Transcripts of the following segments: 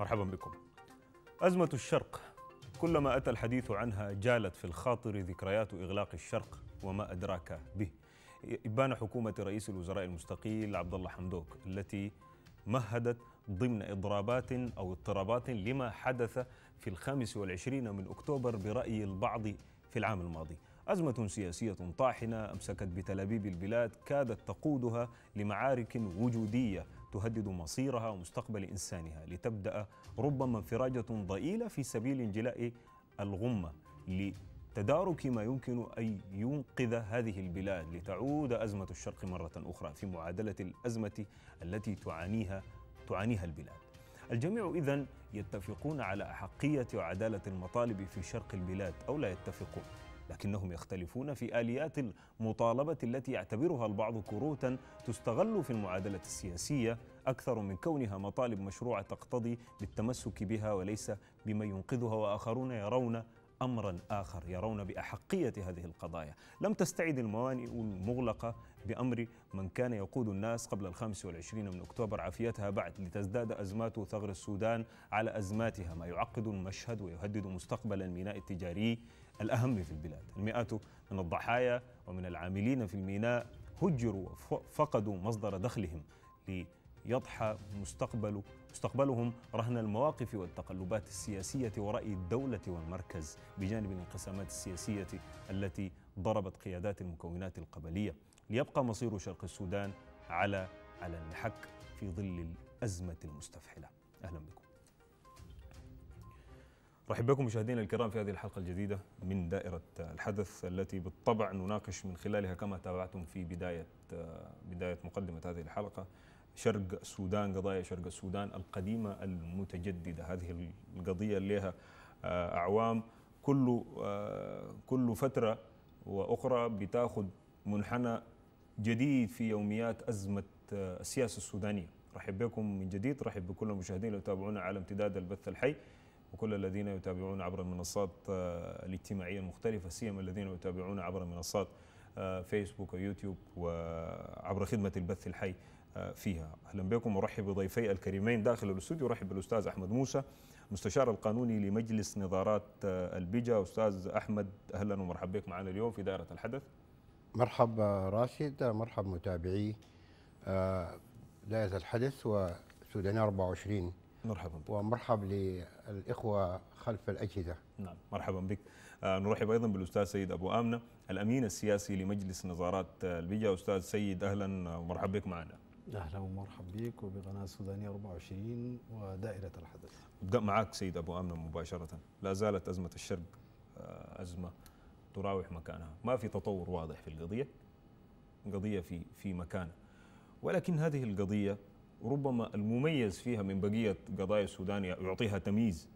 مرحبا بكم أزمة الشرق كلما أتى الحديث عنها جالت في الخاطر ذكريات إغلاق الشرق وما أدراك به إبان حكومة رئيس الوزراء المستقيل عبد الله حمدوك التي مهدت ضمن إضرابات أو اضطرابات لما حدث في الخامس والعشرين من أكتوبر برأي البعض في العام الماضي أزمة سياسية طاحنة أمسكت بتلابيب البلاد كادت تقودها لمعارك وجودية تهدد مصيرها ومستقبل إنسانها لتبدأ ربما انفراجة ضئيلة في سبيل انجلاء الغمة لتدارك ما يمكن أن ينقذ هذه البلاد لتعود أزمة الشرق مرة أخرى في معادلة الأزمة التي تعانيها تعانيها البلاد الجميع إذا يتفقون على أحقية وعدالة المطالب في شرق البلاد أو لا يتفقون لكنهم يختلفون في آليات المطالبة التي يعتبرها البعض كروتا تستغل في المعادلة السياسية أكثر من كونها مطالب مشروعة تقتضي بالتمسك بها وليس بما ينقذها وآخرون يرون امرا اخر يرون باحقيه هذه القضايا، لم تستعد الموانئ المغلقه بامر من كان يقود الناس قبل الخامس والعشرين من اكتوبر عافيتها بعد لتزداد ازمات ثغر السودان على ازماتها ما يعقد المشهد ويهدد مستقبل الميناء التجاري الاهم في البلاد، المئات من الضحايا ومن العاملين في الميناء هجروا وفقدوا مصدر دخلهم يضحى مستقبل مستقبلهم رهن المواقف والتقلبات السياسية ورأي الدولة والمركز بجانب الانقسامات السياسية التي ضربت قيادات المكونات القبلية ليبقى مصير شرق السودان على على المحك في ظل الأزمة المستفحلة أهلا بكم رحب بكم مشاهدينا الكرام في هذه الحلقة الجديدة من دائرة الحدث التي بالطبع نناقش من خلالها كما تابعتم في بداية بداية مقدمة هذه الحلقة شرق السودان قضايا شرق السودان القديمة المتجددة هذه القضية لها آه، أعوام كل آه، كل فترة وأخرى بتاخذ منحنى جديد في يوميات أزمة آه، السياسة السودانية رحب بكم من جديد رحب بكل المشاهدين اللي يتابعونا على امتداد البث الحي وكل الذين يتابعون عبر المنصات الاجتماعية المختلفة سيما الذين يتابعون عبر منصات فيسبوك ويوتيوب وعبر خدمة البث الحي فيها اهلا بكم ورحب بضيفي الكريمين داخل الاستوديو رحب بالاستاذ احمد موسى المستشار القانوني لمجلس نظارات آه، البجا استاذ احمد اهلا ومرحبا بك معنا اليوم في دائره الحدث مرحبا راشد مرحب متابعي آه، دائره الحدث وسودان 24 مرحبا بك. ومرحب للاخوه خلف الاجهزه نعم مرحبا بك آه، نرحب ايضا بالاستاذ سيد ابو امنه الامين السياسي لمجلس نظارات البيجا استاذ سيد اهلا ومرحبا بك معنا اهلا ومرحبا بك وبقناه السودانيه 24 ودائره الحدث. ابدا معك سيد ابو امنه مباشره، لا زالت ازمه الشرق آه، ازمه تراوح مكانها، ما في تطور واضح في القضيه. قضيه في في مكانها. ولكن هذه القضيه ربما المميز فيها من بقيه قضايا السودان يعطيها تمييز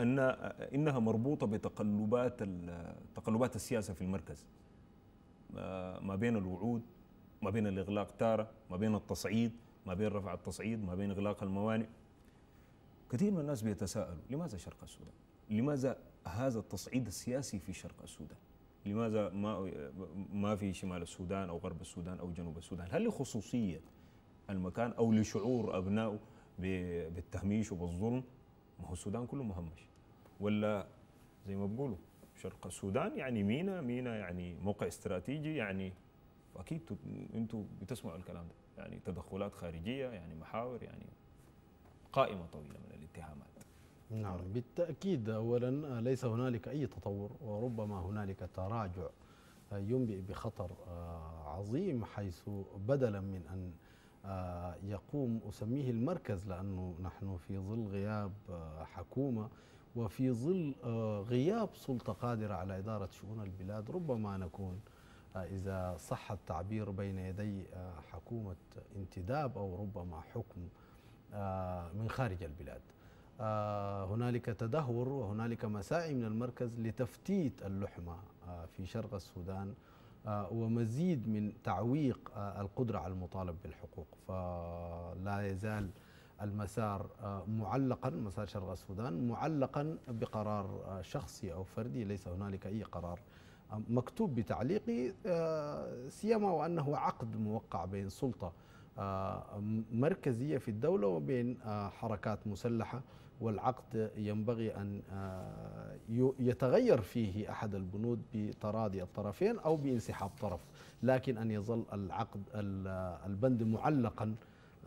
ان آه، انها مربوطه بتقلبات آه، تقلبات السياسه في المركز. ما بين الوعود ما بين الإغلاق تارة ما بين التصعيد ما بين رفع التصعيد ما بين إغلاق الموانئ كثير من الناس بيتساءلوا لماذا شرق السودان؟ لماذا هذا التصعيد السياسي في شرق السودان؟ لماذا ما ما في شمال السودان او غرب السودان او جنوب السودان؟ هل لخصوصيه المكان او لشعور ابنائه بالتهميش وبالظلم؟ ما هو السودان كله مهمش ولا زي ما بقولوا شرق السودان يعني مينا مينا يعني موقع استراتيجي يعني اكيد انتم بتسمعوا الكلام ده يعني تدخلات خارجيه يعني محاور يعني قائمه طويله من الاتهامات نعم بالتاكيد اولا ليس هنالك اي تطور وربما هنالك تراجع ينبئ بخطر آه، عظيم حيث بدلا من ان آه، يقوم اسميه المركز لانه نحن في ظل غياب آه، حكومه وفي ظل غياب سلطه قادره على اداره شؤون البلاد ربما نكون إذا صح التعبير بين يدي آه، حكومة انتداب أو ربما حكم آه، من خارج البلاد آه، هنالك تدهور وهنالك مساعي من المركز لتفتيت اللحمة في شرق السودان ومزيد من تعويق القدرة على المطالب بالحقوق فلا يزال المسار معلقا مسار شرق السودان معلقا بقرار شخصي أو فردي ليس هنالك أي قرار مكتوب بتعليقي آه، سيما وأنه عقد موقع بين سلطة آه، مركزية في الدولة وبين آه، حركات مسلحة والعقد ينبغي أن يتغير فيه أحد البنود بتراضي الطرفين أو بانسحاب طرف لكن أن يظل العقد البند معلقا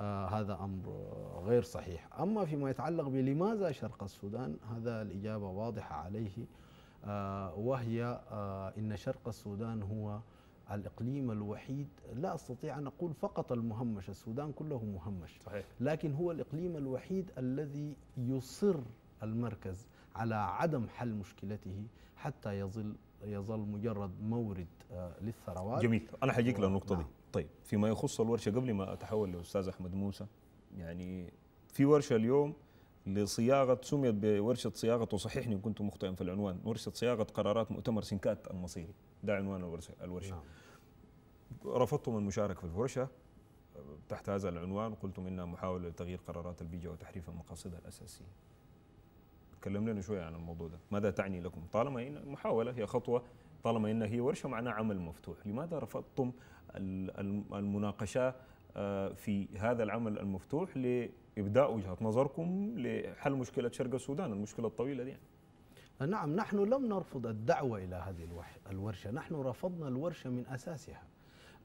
هذا أمر غير صحيح أما فيما يتعلق بلماذا شرق السودان هذا الإجابة واضحة عليه آه، وهي آه، إن شرق السودان هو الاقليم الوحيد لا استطيع ان اقول فقط المهمش، السودان كله مهمش صحيح. لكن هو الاقليم الوحيد الذي يصر المركز على عدم حل مشكلته حتى يظل يظل مجرد مورد آه، للثروات جميل انا حجيك للنقطه نعم. دي طيب فيما يخص الورشه قبل ما اتحول لاستاذ احمد موسى يعني في ورشه اليوم لصياغه سميت بورشه صياغه وصححني كنت مخطئا في العنوان ورشه صياغه قرارات مؤتمر سنكات المصيري ده عنوان الورشه نعم. رفضتم المشاركه في الورشه تحت هذا العنوان قلتم انها محاوله لتغيير قرارات البيجا وتحريف مقاصدها الاساسيه تكلم لنا شويه عن الموضوع ده ماذا تعني لكم طالما ان محاوله هي خطوه طالما ان هي ورشه معناها عمل مفتوح لماذا رفضتم المناقشه آه، في هذا العمل المفتوح ابداء وجهه نظركم لحل مشكله شرق السودان المشكله الطويله دي نعم نحن لم نرفض الدعوه الى هذه الورشه نحن رفضنا الورشه من اساسها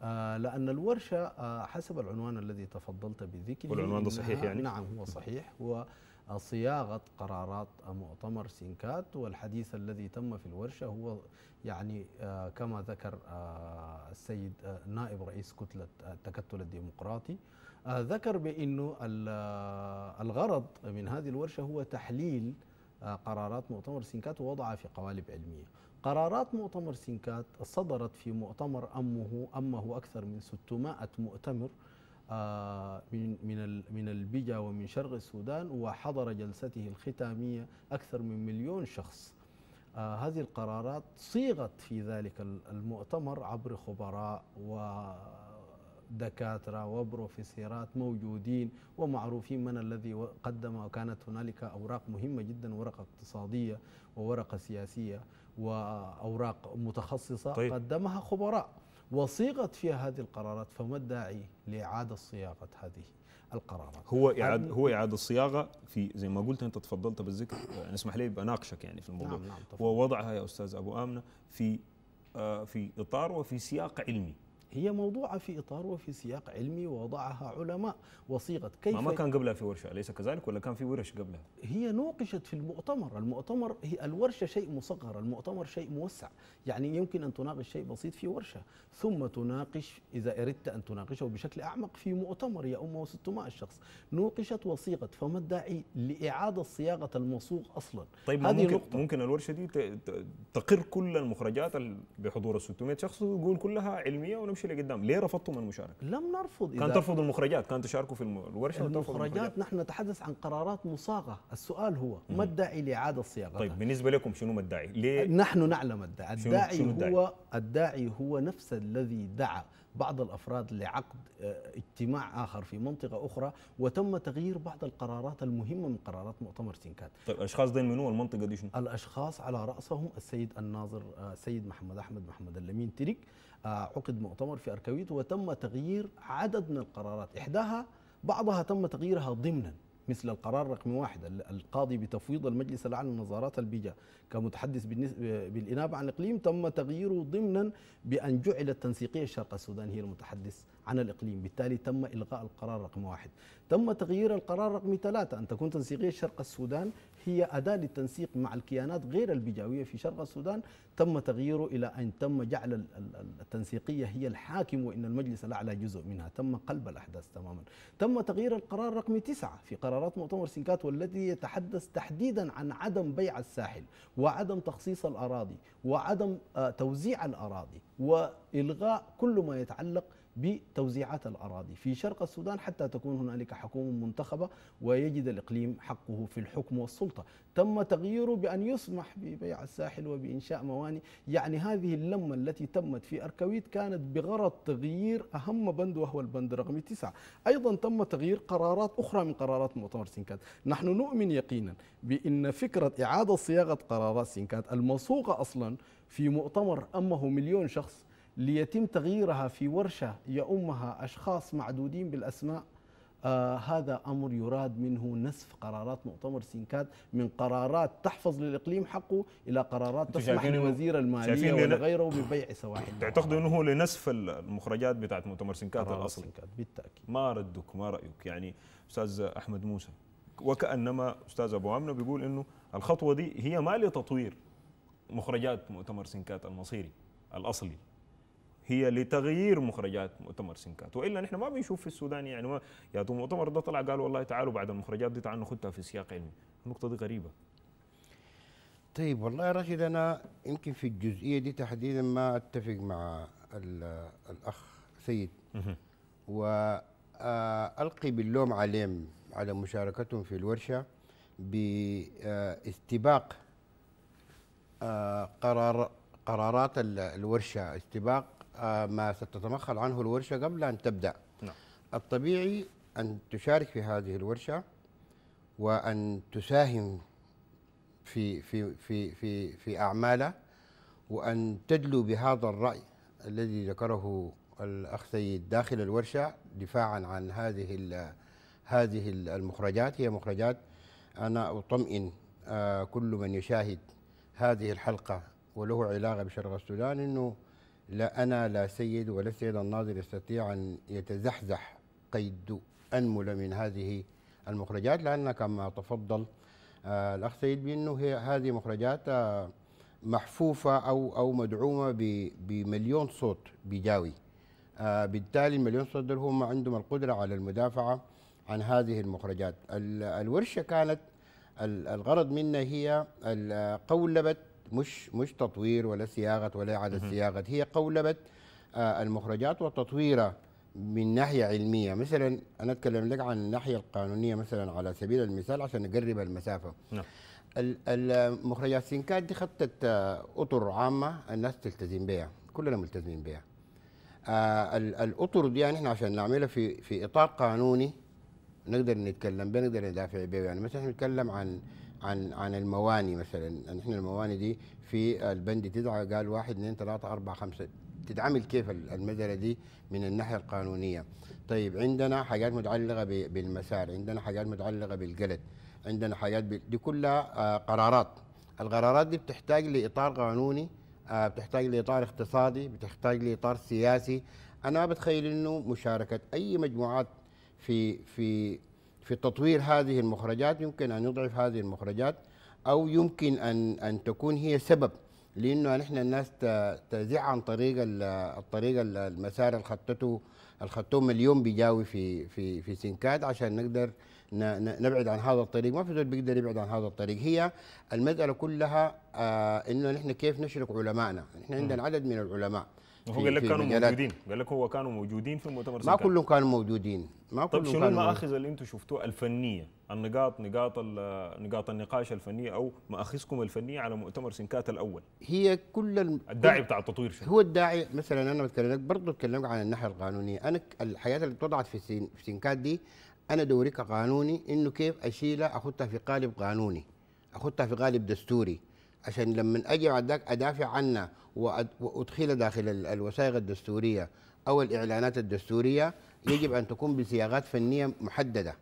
آه، لأن الورشة آه، حسب العنوان الذي تفضلت بذكره والعنوان ده صحيح يعني؟ نعم هو صحيح هو صياغة قرارات مؤتمر سينكات والحديث الذي تم في الورشة هو يعني آه، كما ذكر السيد نائب رئيس كتلة التكتل الديمقراطي ذكر بأنه الغرض من هذه الورشة هو تحليل آه، قرارات مؤتمر سنكات ووضعها في قوالب علمية قرارات مؤتمر سنكات صدرت في مؤتمر أمه أمه أكثر من 600 مؤتمر آه، من من من البجا ومن شرق السودان وحضر جلسته الختامية أكثر من مليون شخص آه، هذه القرارات صيغت في ذلك المؤتمر عبر خبراء و دكاترة وبروفيسيرات موجودين ومعروفين من الذي قدم وكانت هنالك أوراق مهمة جدا ورقة اقتصادية وورقة سياسية وأوراق متخصصة طيب. قدمها خبراء وصيغت فيها هذه القرارات فما الداعي لإعادة صياغة هذه القرارات هو إعادة هو إعادة الصياغة في زي ما قلت أنت تفضلت بالذكر آه، نسمح اسمح لي بناقشك يعني في الموضوع نعم نعم ووضعها يا أستاذ أبو آمنة في آه، في إطار وفي سياق علمي هي موضوعة في إطار وفي سياق علمي ووضعها علماء وصيغة كيف ما كان قبلها في ورشة أليس كذلك ولا كان في ورش قبلها هي نوقشت في المؤتمر المؤتمر هي الورشة شيء مصغر المؤتمر شيء موسع يعني يمكن أن تناقش شيء بسيط في ورشة ثم تناقش إذا أردت أن تناقشه بشكل أعمق في مؤتمر يا أمه 600 شخص نوقشت وصيغت فما الداعي لإعادة صياغة المصوغ أصلا طيب هذه ممكن, نقطة. ممكن الورشة دي تقر كل المخرجات بحضور 600 شخص ويقول كلها علمية ونمشي تمشي لقدام ليه رفضتم المشاركه لم نرفض إذا كان ترفض المخرجات كان تشاركوا في الورشه المخرجات المخرجات نحن نتحدث عن قرارات مصاغه السؤال هو ما الداعي لاعاده صياغتها طيب بالنسبه لكم شنو ما الداعي ليه نحن نعلم الداعي الداعي شنو الداعي؟ هو الداعي هو نفس الذي دعا بعض الافراد لعقد آه، اجتماع اخر في منطقه اخرى وتم تغيير بعض القرارات المهمه من قرارات مؤتمر تنكات طيب الاشخاص دين منو المنطقه دي شنو؟ الاشخاص على راسهم السيد الناظر آه، السيد محمد احمد محمد اللمين تريك عقد مؤتمر في أركويت وتم تغيير عدد من القرارات إحداها بعضها تم تغييرها ضمنا مثل القرار رقم واحد القاضي بتفويض المجلس الأعلى للنظارات البيجا كمتحدث بالإنابة عن الإقليم تم تغييره ضمنا بأن جعل التنسيقية الشرق السودان هي المتحدث عن الإقليم بالتالي تم إلغاء القرار رقم واحد تم تغيير القرار رقم ثلاثة أن تكون تنسيقية شرق السودان هي أداة للتنسيق مع الكيانات غير البجاوية في شرق السودان تم تغييره إلى أن تم جعل التنسيقية هي الحاكم وإن المجلس الأعلى جزء منها تم قلب الأحداث تماما تم تغيير القرار رقم تسعة في قرارات مؤتمر سنكات والذي يتحدث تحديدا عن عدم بيع الساحل وعدم تخصيص الأراضي وعدم آه، توزيع الأراضي وإلغاء كل ما يتعلق بتوزيعات الأراضي في شرق السودان حتى تكون هنالك حكومة منتخبة ويجد الإقليم حقه في الحكم والسلطة تم تغييره بأن يسمح ببيع الساحل وبإنشاء موانئ يعني هذه اللمة التي تمت في أركويت كانت بغرض تغيير أهم بند وهو البند رقم تسعة أيضا تم تغيير قرارات أخرى من قرارات مؤتمر سنكات نحن نؤمن يقينا بأن فكرة إعادة صياغة قرارات سنكات المسوقة أصلا في مؤتمر أمه مليون شخص ليتم تغييرها في ورشة يؤمها أشخاص معدودين بالأسماء آه هذا أمر يراد منه نسف قرارات مؤتمر سينكات من قرارات تحفظ للإقليم حقه إلى قرارات تسمح لوزير المالية وغيره ببيع سواحل تعتقد أنه هو لنسف المخرجات بتاعت مؤتمر سينكات الأصل سينكات بالتأكيد ما ردك ما رأيك يعني أستاذ أحمد موسى وكأنما أستاذ أبو عمنا بيقول أنه الخطوة دي هي ما لتطوير مخرجات مؤتمر سينكات المصيري الأصلي هي لتغيير مخرجات مؤتمر سنكات والا نحن ما بنشوف في السودان يعني ما يا المؤتمر ده طلع قال والله تعالوا بعد المخرجات دي تعالوا ناخذها في سياق علمي النقطه دي غريبه طيب والله يا راشد انا يمكن في الجزئيه دي تحديدا ما اتفق مع الاخ سيد والقي آه، باللوم عليهم على مشاركتهم في الورشه باستباق آه، آه، قرار قرارات الورشه استباق ما ستتمخض عنه الورشة قبل أن تبدأ نعم. الطبيعي أن تشارك في هذه الورشة وأن تساهم في في في في في أعماله وأن تدلو بهذا الرأي الذي ذكره الأخ سيد داخل الورشة دفاعا عن هذه هذه المخرجات هي مخرجات أنا أطمئن آه، كل من يشاهد هذه الحلقة وله علاقة بشرق السودان أنه لا أنا لا سيد ولا السيد الناظر يستطيع أن يتزحزح قيد أنملة من هذه المخرجات لأن كما تفضل آه، الأخ سيد بأنه هي هذه مخرجات آه، محفوفة أو أو مدعومة بمليون صوت بجاوي آه، بالتالي مليون صوت دول هم عندهم القدرة على المدافعة عن هذه المخرجات الورشة كانت الغرض منها هي قولبة مش مش تطوير ولا صياغه ولا اعاده صياغه هي قولبه آه، المخرجات وتطويرها من ناحيه علميه مثلا انا اتكلم لك عن الناحيه القانونيه مثلا على سبيل المثال عشان نقرب المسافه نعم المخرجات سينكات دي خطت آه، اطر عامه الناس تلتزم بها كلنا ملتزمين بها آه، الاطر دي يعني احنا عشان نعملها في في اطار قانوني نقدر نتكلم به نقدر ندافع به يعني مثلا نتكلم عن عن عن المواني مثلا نحن المواني دي في البند تدعى قال واحد اثنين ثلاثة أربعة خمسة تتعامل كيف المسألة دي من الناحية القانونية طيب عندنا حاجات متعلقة بالمسار عندنا حاجات متعلقة بالجلد عندنا حاجات دي كلها آه، قرارات القرارات دي بتحتاج لإطار قانوني آه، بتحتاج لإطار اقتصادي بتحتاج لإطار سياسي أنا بتخيل إنه مشاركة أي مجموعات في في في تطوير هذه المخرجات يمكن أن يضعف هذه المخرجات أو يمكن أن أن تكون هي سبب لأنه نحن الناس تزع عن طريق الطريق المسار الخطته الخطوم اليوم بيجاوي في في في سنكات عشان نقدر نبعد عن هذا الطريق ما في زول بيقدر يبعد عن هذا الطريق هي المسألة كلها آه، إنه نحن كيف نشرك علمائنا نحن عندنا عدد من العلماء هو قال لك كانوا موجودين قال لك هو كانوا موجودين في المؤتمر ما كلهم كانوا موجودين ما طيب، كلهم طيب شنو المآخذ اللي انتم شفتوه الفنيه النقاط نقاط نقاط النقاش الفنيه او مآخذكم الفنيه على مؤتمر سنكات الاول هي كل الم... الداعي بتاع التطوير شنو هو الداعي مثلا انا بتكلمك برضه بتكلم عن الناحيه القانونيه انا الحاجات اللي اتوضعت في, سين... في سنكات دي انا دوري كقانوني انه كيف اشيلها اخذتها في قالب قانوني اخذتها في قالب دستوري عشان لما اجي ادافع عنه وادخله داخل الوثائق الدستوريه او الاعلانات الدستوريه يجب ان تكون بصياغات فنيه محدده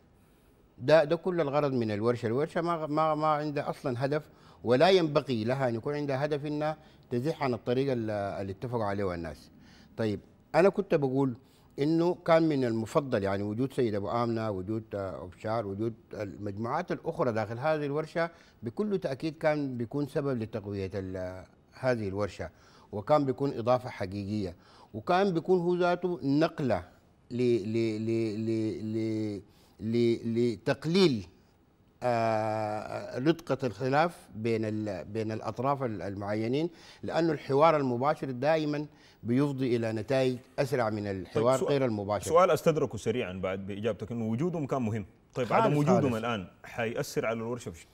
ده ده كل الغرض من الورشه، الورشه ما ما ما عندها اصلا هدف ولا ينبغي لها ان يكون عندها هدف انها تزيح عن الطريق اللي اتفقوا عليه الناس. طيب انا كنت بقول انه كان من المفضل يعني وجود سيد ابو امنه وجود آه، ابشار وجود المجموعات الاخرى داخل هذه الورشه بكل تاكيد كان بيكون سبب لتقويه آه، هذه الورشه وكان بيكون اضافه حقيقيه وكان بيكون هو ذاته نقله ل ل ل ل لتقليل لدقة آه، الخلاف بين بين الأطراف المعينين لأنه الحوار المباشر دائما بيفضي إلى نتائج أسرع من الحوار طيب غير المباشر سؤال أستدركه سريعا بعد بإجابتك أنه وجودهم كان مهم طيب عدم وجودهم خالص. الآن حيأثر على الورشة بشكل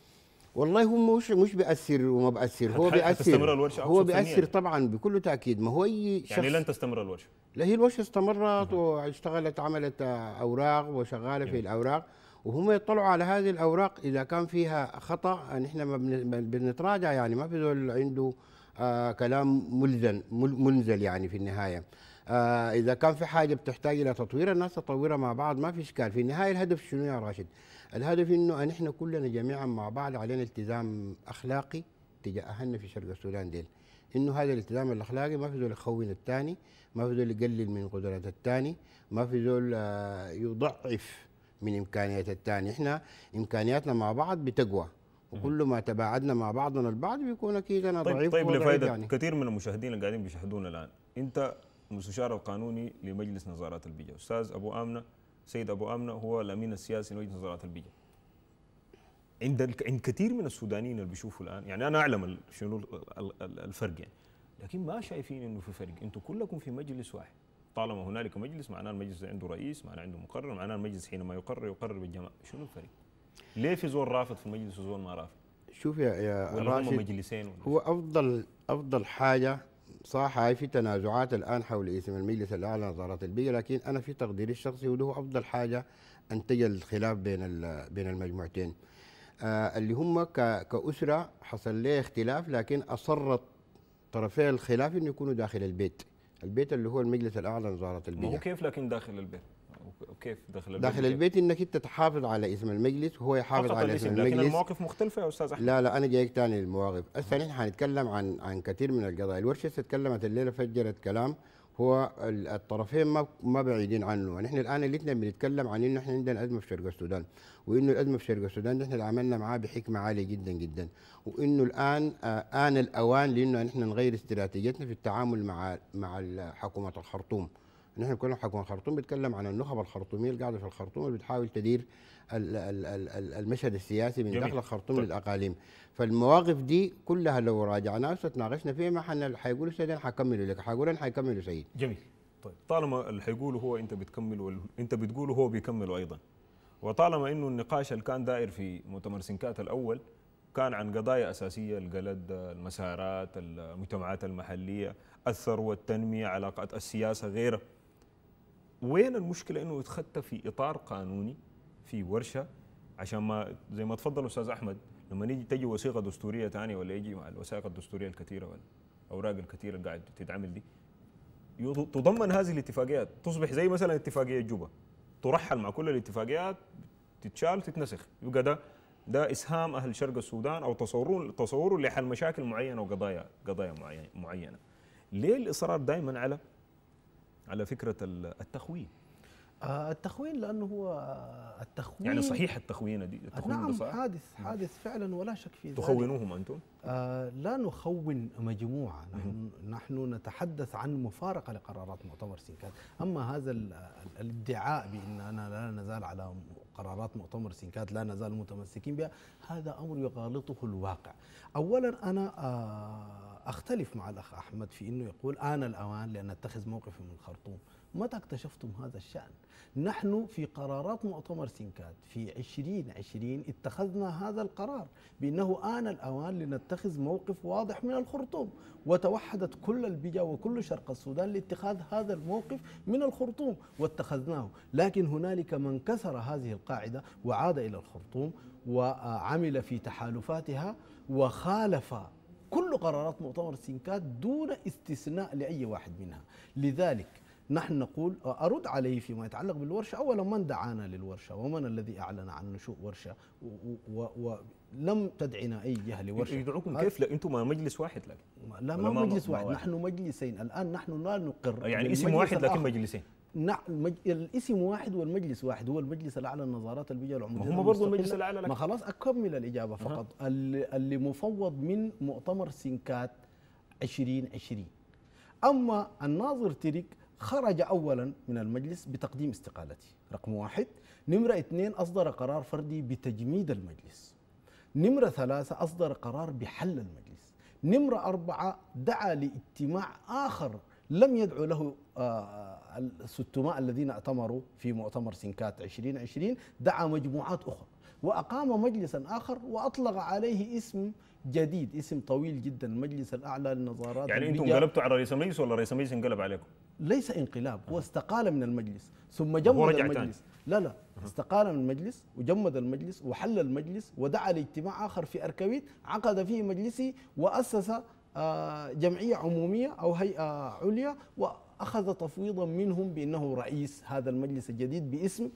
والله هو مش مش بيأثر وما بيأثر هو بيأثر الورشة هو بيأثر طبعا بكل تأكيد ما هو أي يعني شخص يعني لن تستمر الورشة لا هي الورشة استمرت واشتغلت عملت أوراق وشغالة في الأوراق وهم يطلعوا على هذه الاوراق اذا كان فيها خطا نحن يعني بنتراجع يعني ما في ذول عنده آه كلام ملزم منزل يعني في النهايه آه اذا كان في حاجه بتحتاج الى تطوير الناس تطورها مع بعض ما في اشكال في النهايه الهدف شنو يا راشد الهدف انه نحن كلنا جميعا مع بعض علينا التزام اخلاقي تجاه اهلنا في شرق السودان ديل انه هذا الالتزام الاخلاقي ما في زول يخون الثاني ما في زول يقلل من قدرات الثاني ما في زول آه يضعف من امكانيات الثاني احنا امكانياتنا مع بعض بتقوى وكل ما تباعدنا مع بعضنا البعض بيكون اكيد انا طيب ضعيف طيب لفائده يعني. كثير من المشاهدين اللي قاعدين بيشاهدونا الان انت المستشار القانوني لمجلس نظارات البيجا استاذ ابو امنه سيد ابو امنه هو الامين السياسي لمجلس نظارات البيجا عند عند كثير من السودانيين اللي بيشوفوا الان يعني انا اعلم شنو الفرق يعني لكن ما شايفين انه في فرق انتم كلكم في مجلس واحد طالما هنالك مجلس معناه المجلس عنده رئيس معناه عنده مقرر معناه المجلس حينما يقرر يقرر بالجماعة شنو الفرق؟ ليه في زول رافض في المجلس وزول ما رافض؟ شوف يا يا راشد مجلسين هو افضل افضل حاجه صح هاي في تنازعات الان حول اسم المجلس الاعلى نظاره البيئه لكن انا في تقديري الشخصي وده افضل حاجه انتج الخلاف بين بين المجموعتين آه اللي هم كاسره حصل لها اختلاف لكن اصرت طرفي الخلاف انه يكونوا داخل البيت البيت اللي هو المجلس الاعلى لوزاره البيئه كيف لكن داخل البيت وكيف داخل البيت داخل البيت انك انت تحافظ على اسم المجلس وهو يحافظ على اسم المجلس لكن المواقف مختلفه يا استاذ احمد لا لا انا جايك ثاني للمواقف هسه نحن حنتكلم عن عن كثير من القضايا الورشه تكلمت الليله فجرت كلام هو الطرفين ما ما بعيدين عنه نحن الان اللي احنا بنتكلم عن انه احنا عندنا ازمه في شرق السودان وانه الازمه في شرق السودان نحن عملنا معاه بحكمه عاليه جدا جدا وانه الان آه، ان الاوان لانه نحن نغير استراتيجيتنا في التعامل مع مع حكومه الخرطوم نحن كلنا حكومه الخرطوم بنتكلم عن النخب الخرطوميه اللي قاعده في الخرطوم اللي بتحاول تدير المشهد السياسي من جميل. داخل الخرطوم طيب. للاقاليم فالمواقف دي كلها لو راجعناها وتناقشنا فيها ما حن حيقولوا سيد انا لك حيقول انا حيكمله سيد جميل طيب طالما اللي حيقوله هو انت بتكمل انت بتقوله هو بيكمله ايضا وطالما انه النقاش اللي كان داير في مؤتمر سنكات الاول كان عن قضايا اساسيه القلد المسارات المجتمعات المحليه الثروه التنميه علاقات السياسه غيره وين المشكله انه يتخطى في اطار قانوني في ورشه عشان ما زي ما تفضل استاذ احمد لما يجي تجي وثيقه دستوريه ثانيه ولا يجي مع الوثائق الدستوريه الكثيره والاوراق الكثيره اللي قاعد تتعمل دي تضمن هذه الاتفاقيات تصبح زي مثلا اتفاقيه جوبا ترحل مع كل الاتفاقيات تتشال تتنسخ يبقى ده ده اسهام اهل شرق السودان او تصوروا تصوروا لحل مشاكل معينه وقضايا قضايا معينه ليه الاصرار دائما على على فكره التخويف آه، التخوين لانه هو آه، التخوين يعني صحيح التخوينه دي التخوين نعم صح؟ حادث حادث فعلا ولا شك في ذلك تخونوهم انتم؟ آه لا نخون مجموعه نحن نحن نتحدث عن مفارقه لقرارات مؤتمر سنكات اما هذا الادعاء باننا لا نزال على قرارات مؤتمر سنكات لا نزال متمسكين بها هذا امر يغالطه الواقع اولا انا آه اختلف مع الاخ احمد في انه يقول ان الاوان لان نتخذ موقف من الخرطوم متى اكتشفتم هذا الشأن؟ نحن في قرارات مؤتمر سينكاد في 2020 اتخذنا هذا القرار بأنه آن الأوان لنتخذ موقف واضح من الخرطوم وتوحدت كل البجا وكل شرق السودان لاتخاذ هذا الموقف من الخرطوم واتخذناه لكن هنالك من كسر هذه القاعدة وعاد إلى الخرطوم وعمل في تحالفاتها وخالف كل قرارات مؤتمر سينكاد دون استثناء لأي واحد منها لذلك نحن نقول أرد عليه فيما يتعلق بالورشة أولا من دعانا للورشة ومن الذي أعلن عن نشوء ورشة ولم تدعنا أي جهة لورشة يدعوكم كيف لا أنتم مجلس واحد لكن لا ما مجلس واحد. واحد نحن مجلسين الآن نحن لا نقر يعني اسم واحد لكن مجلسين نعم الاسم واحد والمجلس واحد هو المجلس الاعلى للنظارات البيئه العموديه هم برضه المجلس الاعلى لك. ما خلاص اكمل الاجابه فقط أه. اللي مفوض من مؤتمر سنكات 2020 اما الناظر ترك خرج أولا من المجلس بتقديم استقالته رقم واحد نمرة اثنين أصدر قرار فردي بتجميد المجلس نمرة ثلاثة أصدر قرار بحل المجلس نمرة أربعة دعا لاجتماع آخر لم يدعو له آه، الستماء الذين أتمروا في مؤتمر سنكات 2020 دعا مجموعات أخرى وأقام مجلسا آخر وأطلق عليه اسم جديد اسم طويل جدا المجلس الأعلى للنظارات يعني أنتم انقلبتوا على رئيس المجلس ولا رئيس المجلس انقلب عليكم؟ ليس انقلاب هو استقال من المجلس ثم جمد المجلس تاني. لا لا استقال من المجلس وجمد المجلس وحل المجلس ودعا لاجتماع آخر في أركويت عقد فيه مجلسي وأسس آه، جمعية عمومية أو هيئة عليا وأخذ تفويضا منهم بأنه رئيس هذا المجلس الجديد باسم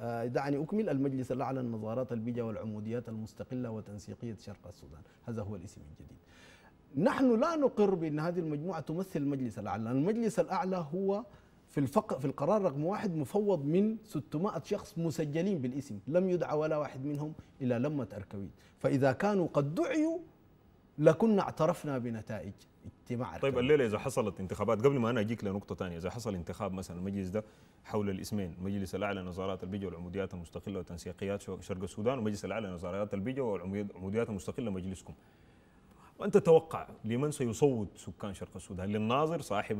آه، دعني أكمل المجلس الأعلى النظارات البيجا والعموديات المستقلة وتنسيقية شرق السودان هذا هو الاسم الجديد نحن لا نقر بأن هذه المجموعة تمثل المجلس الأعلى المجلس الأعلى هو في الفق في القرار رقم واحد مفوض من 600 شخص مسجلين بالاسم لم يدعى ولا واحد منهم إلى لمة اركويت، فإذا كانوا قد دعيوا لكنا اعترفنا بنتائج اجتماع طيب الليله اذا حصلت انتخابات قبل ما انا اجيك لنقطه ثانيه اذا حصل انتخاب مثلا المجلس ده حول الاسمين المجلس الاعلى نظارات البيجا والعموديات المستقله وتنسيقيات شرق السودان والمجلس الاعلى نظارات البيجا والعموديات المستقله مجلسكم فانت تتوقع لمن سيصوت سكان شرق السودان للناظر صاحب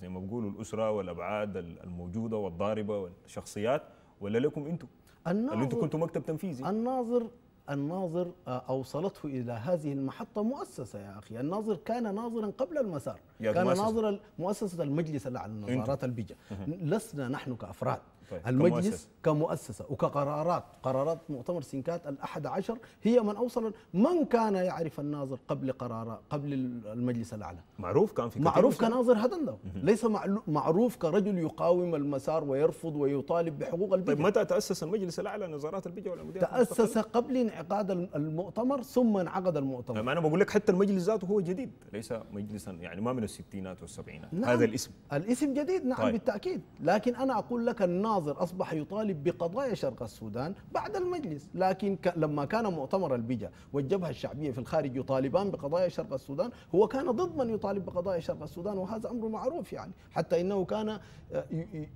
زي ما بيقولوا الاسره والابعاد الموجوده والضاربه والشخصيات ولا لكم انتم اللي انتم كنتم مكتب تنفيذي الناظر الناظر آه، اوصلته الى هذه المحطه مؤسسه يا اخي، الناظر كان ناظرا قبل المسار، كان مؤسسة. ناظرا مؤسسه المجلس الاعلى للنظارات البيجا، لسنا نحن كافراد طيب. المجلس كمؤسسة. كمؤسسة وكقرارات قرارات مؤتمر سنكات الأحد عشر هي من أوصل من كان يعرف الناظر قبل قرار قبل المجلس الأعلى معروف كان في معروف كناظر هدندا ليس معروف كرجل يقاوم المسار ويرفض ويطالب بحقوق البيجة طيب متى تأسس المجلس الأعلى لنظارات البيجة والمدير تأسس المستقلة؟ قبل انعقاد المؤتمر ثم انعقد المؤتمر طيب، أنا بقول لك حتى المجلس ذاته هو جديد ليس مجلسا يعني ما من الستينات والسبعينات نعم. هذا الاسم الاسم جديد نعم طيب. بالتأكيد لكن أنا أقول لك الناظر الناظر أصبح يطالب بقضايا شرق السودان بعد المجلس لكن لما كان مؤتمر البجا والجبهة الشعبية في الخارج يطالبان بقضايا شرق السودان هو كان ضد من يطالب بقضايا شرق السودان وهذا أمر معروف يعني حتى إنه كان آه،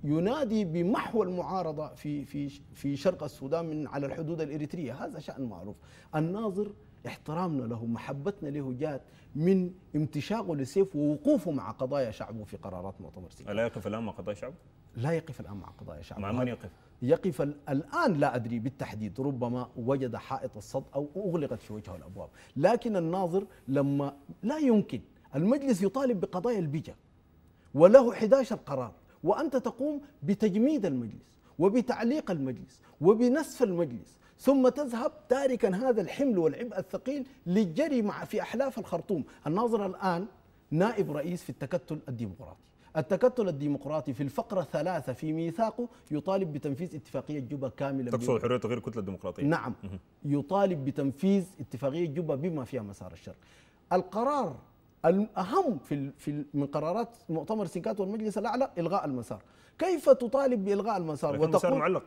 ينادي بمحو المعارضة في, في, في شرق السودان من على الحدود الإريترية هذا شأن معروف الناظر احترامنا له محبتنا له جاءت من امتشاقه للسيف ووقوفه مع قضايا شعبه في قرارات مؤتمر سيكا ألا يقف الآن مع قضايا شعبه؟ لا يقف الآن مع قضايا شعب مع من يقف؟ يقف الآن لا أدري بالتحديد ربما وجد حائط الصد أو أغلقت في وجهه الأبواب لكن الناظر لما لا يمكن المجلس يطالب بقضايا البجا وله 11 قرار وأنت تقوم بتجميد المجلس وبتعليق المجلس وبنسف المجلس ثم تذهب تاركا هذا الحمل والعبء الثقيل للجري مع في أحلاف الخرطوم الناظر الآن نائب رئيس في التكتل الديمقراطي التكتل الديمقراطي في الفقرة ثلاثة في ميثاقه يطالب بتنفيذ اتفاقية جوبا كاملة تقصد حرية تغيير الكتلة الديمقراطية نعم يطالب بتنفيذ اتفاقية جوبا بما فيها مسار الشرق القرار الأهم في في من قرارات مؤتمر سنكات والمجلس الأعلى إلغاء المسار كيف تطالب بإلغاء المسار وتقول المسار معلق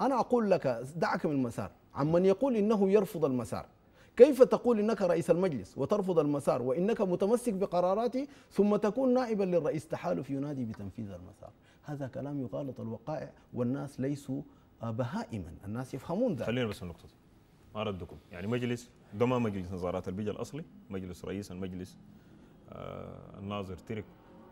أنا أقول لك دعك من المسار عمن يقول إنه يرفض المسار كيف تقول انك رئيس المجلس وترفض المسار وانك متمسك بقراراتي ثم تكون نائبا للرئيس تحالف ينادي بتنفيذ المسار هذا كلام يغالط الوقائع والناس ليسوا آه، بهائما الناس يفهمون ذلك خلينا بس النقطه ما ردكم يعني مجلس دوما مجلس نظارات البيج الاصلي مجلس رئيس المجلس آه الناظر ترك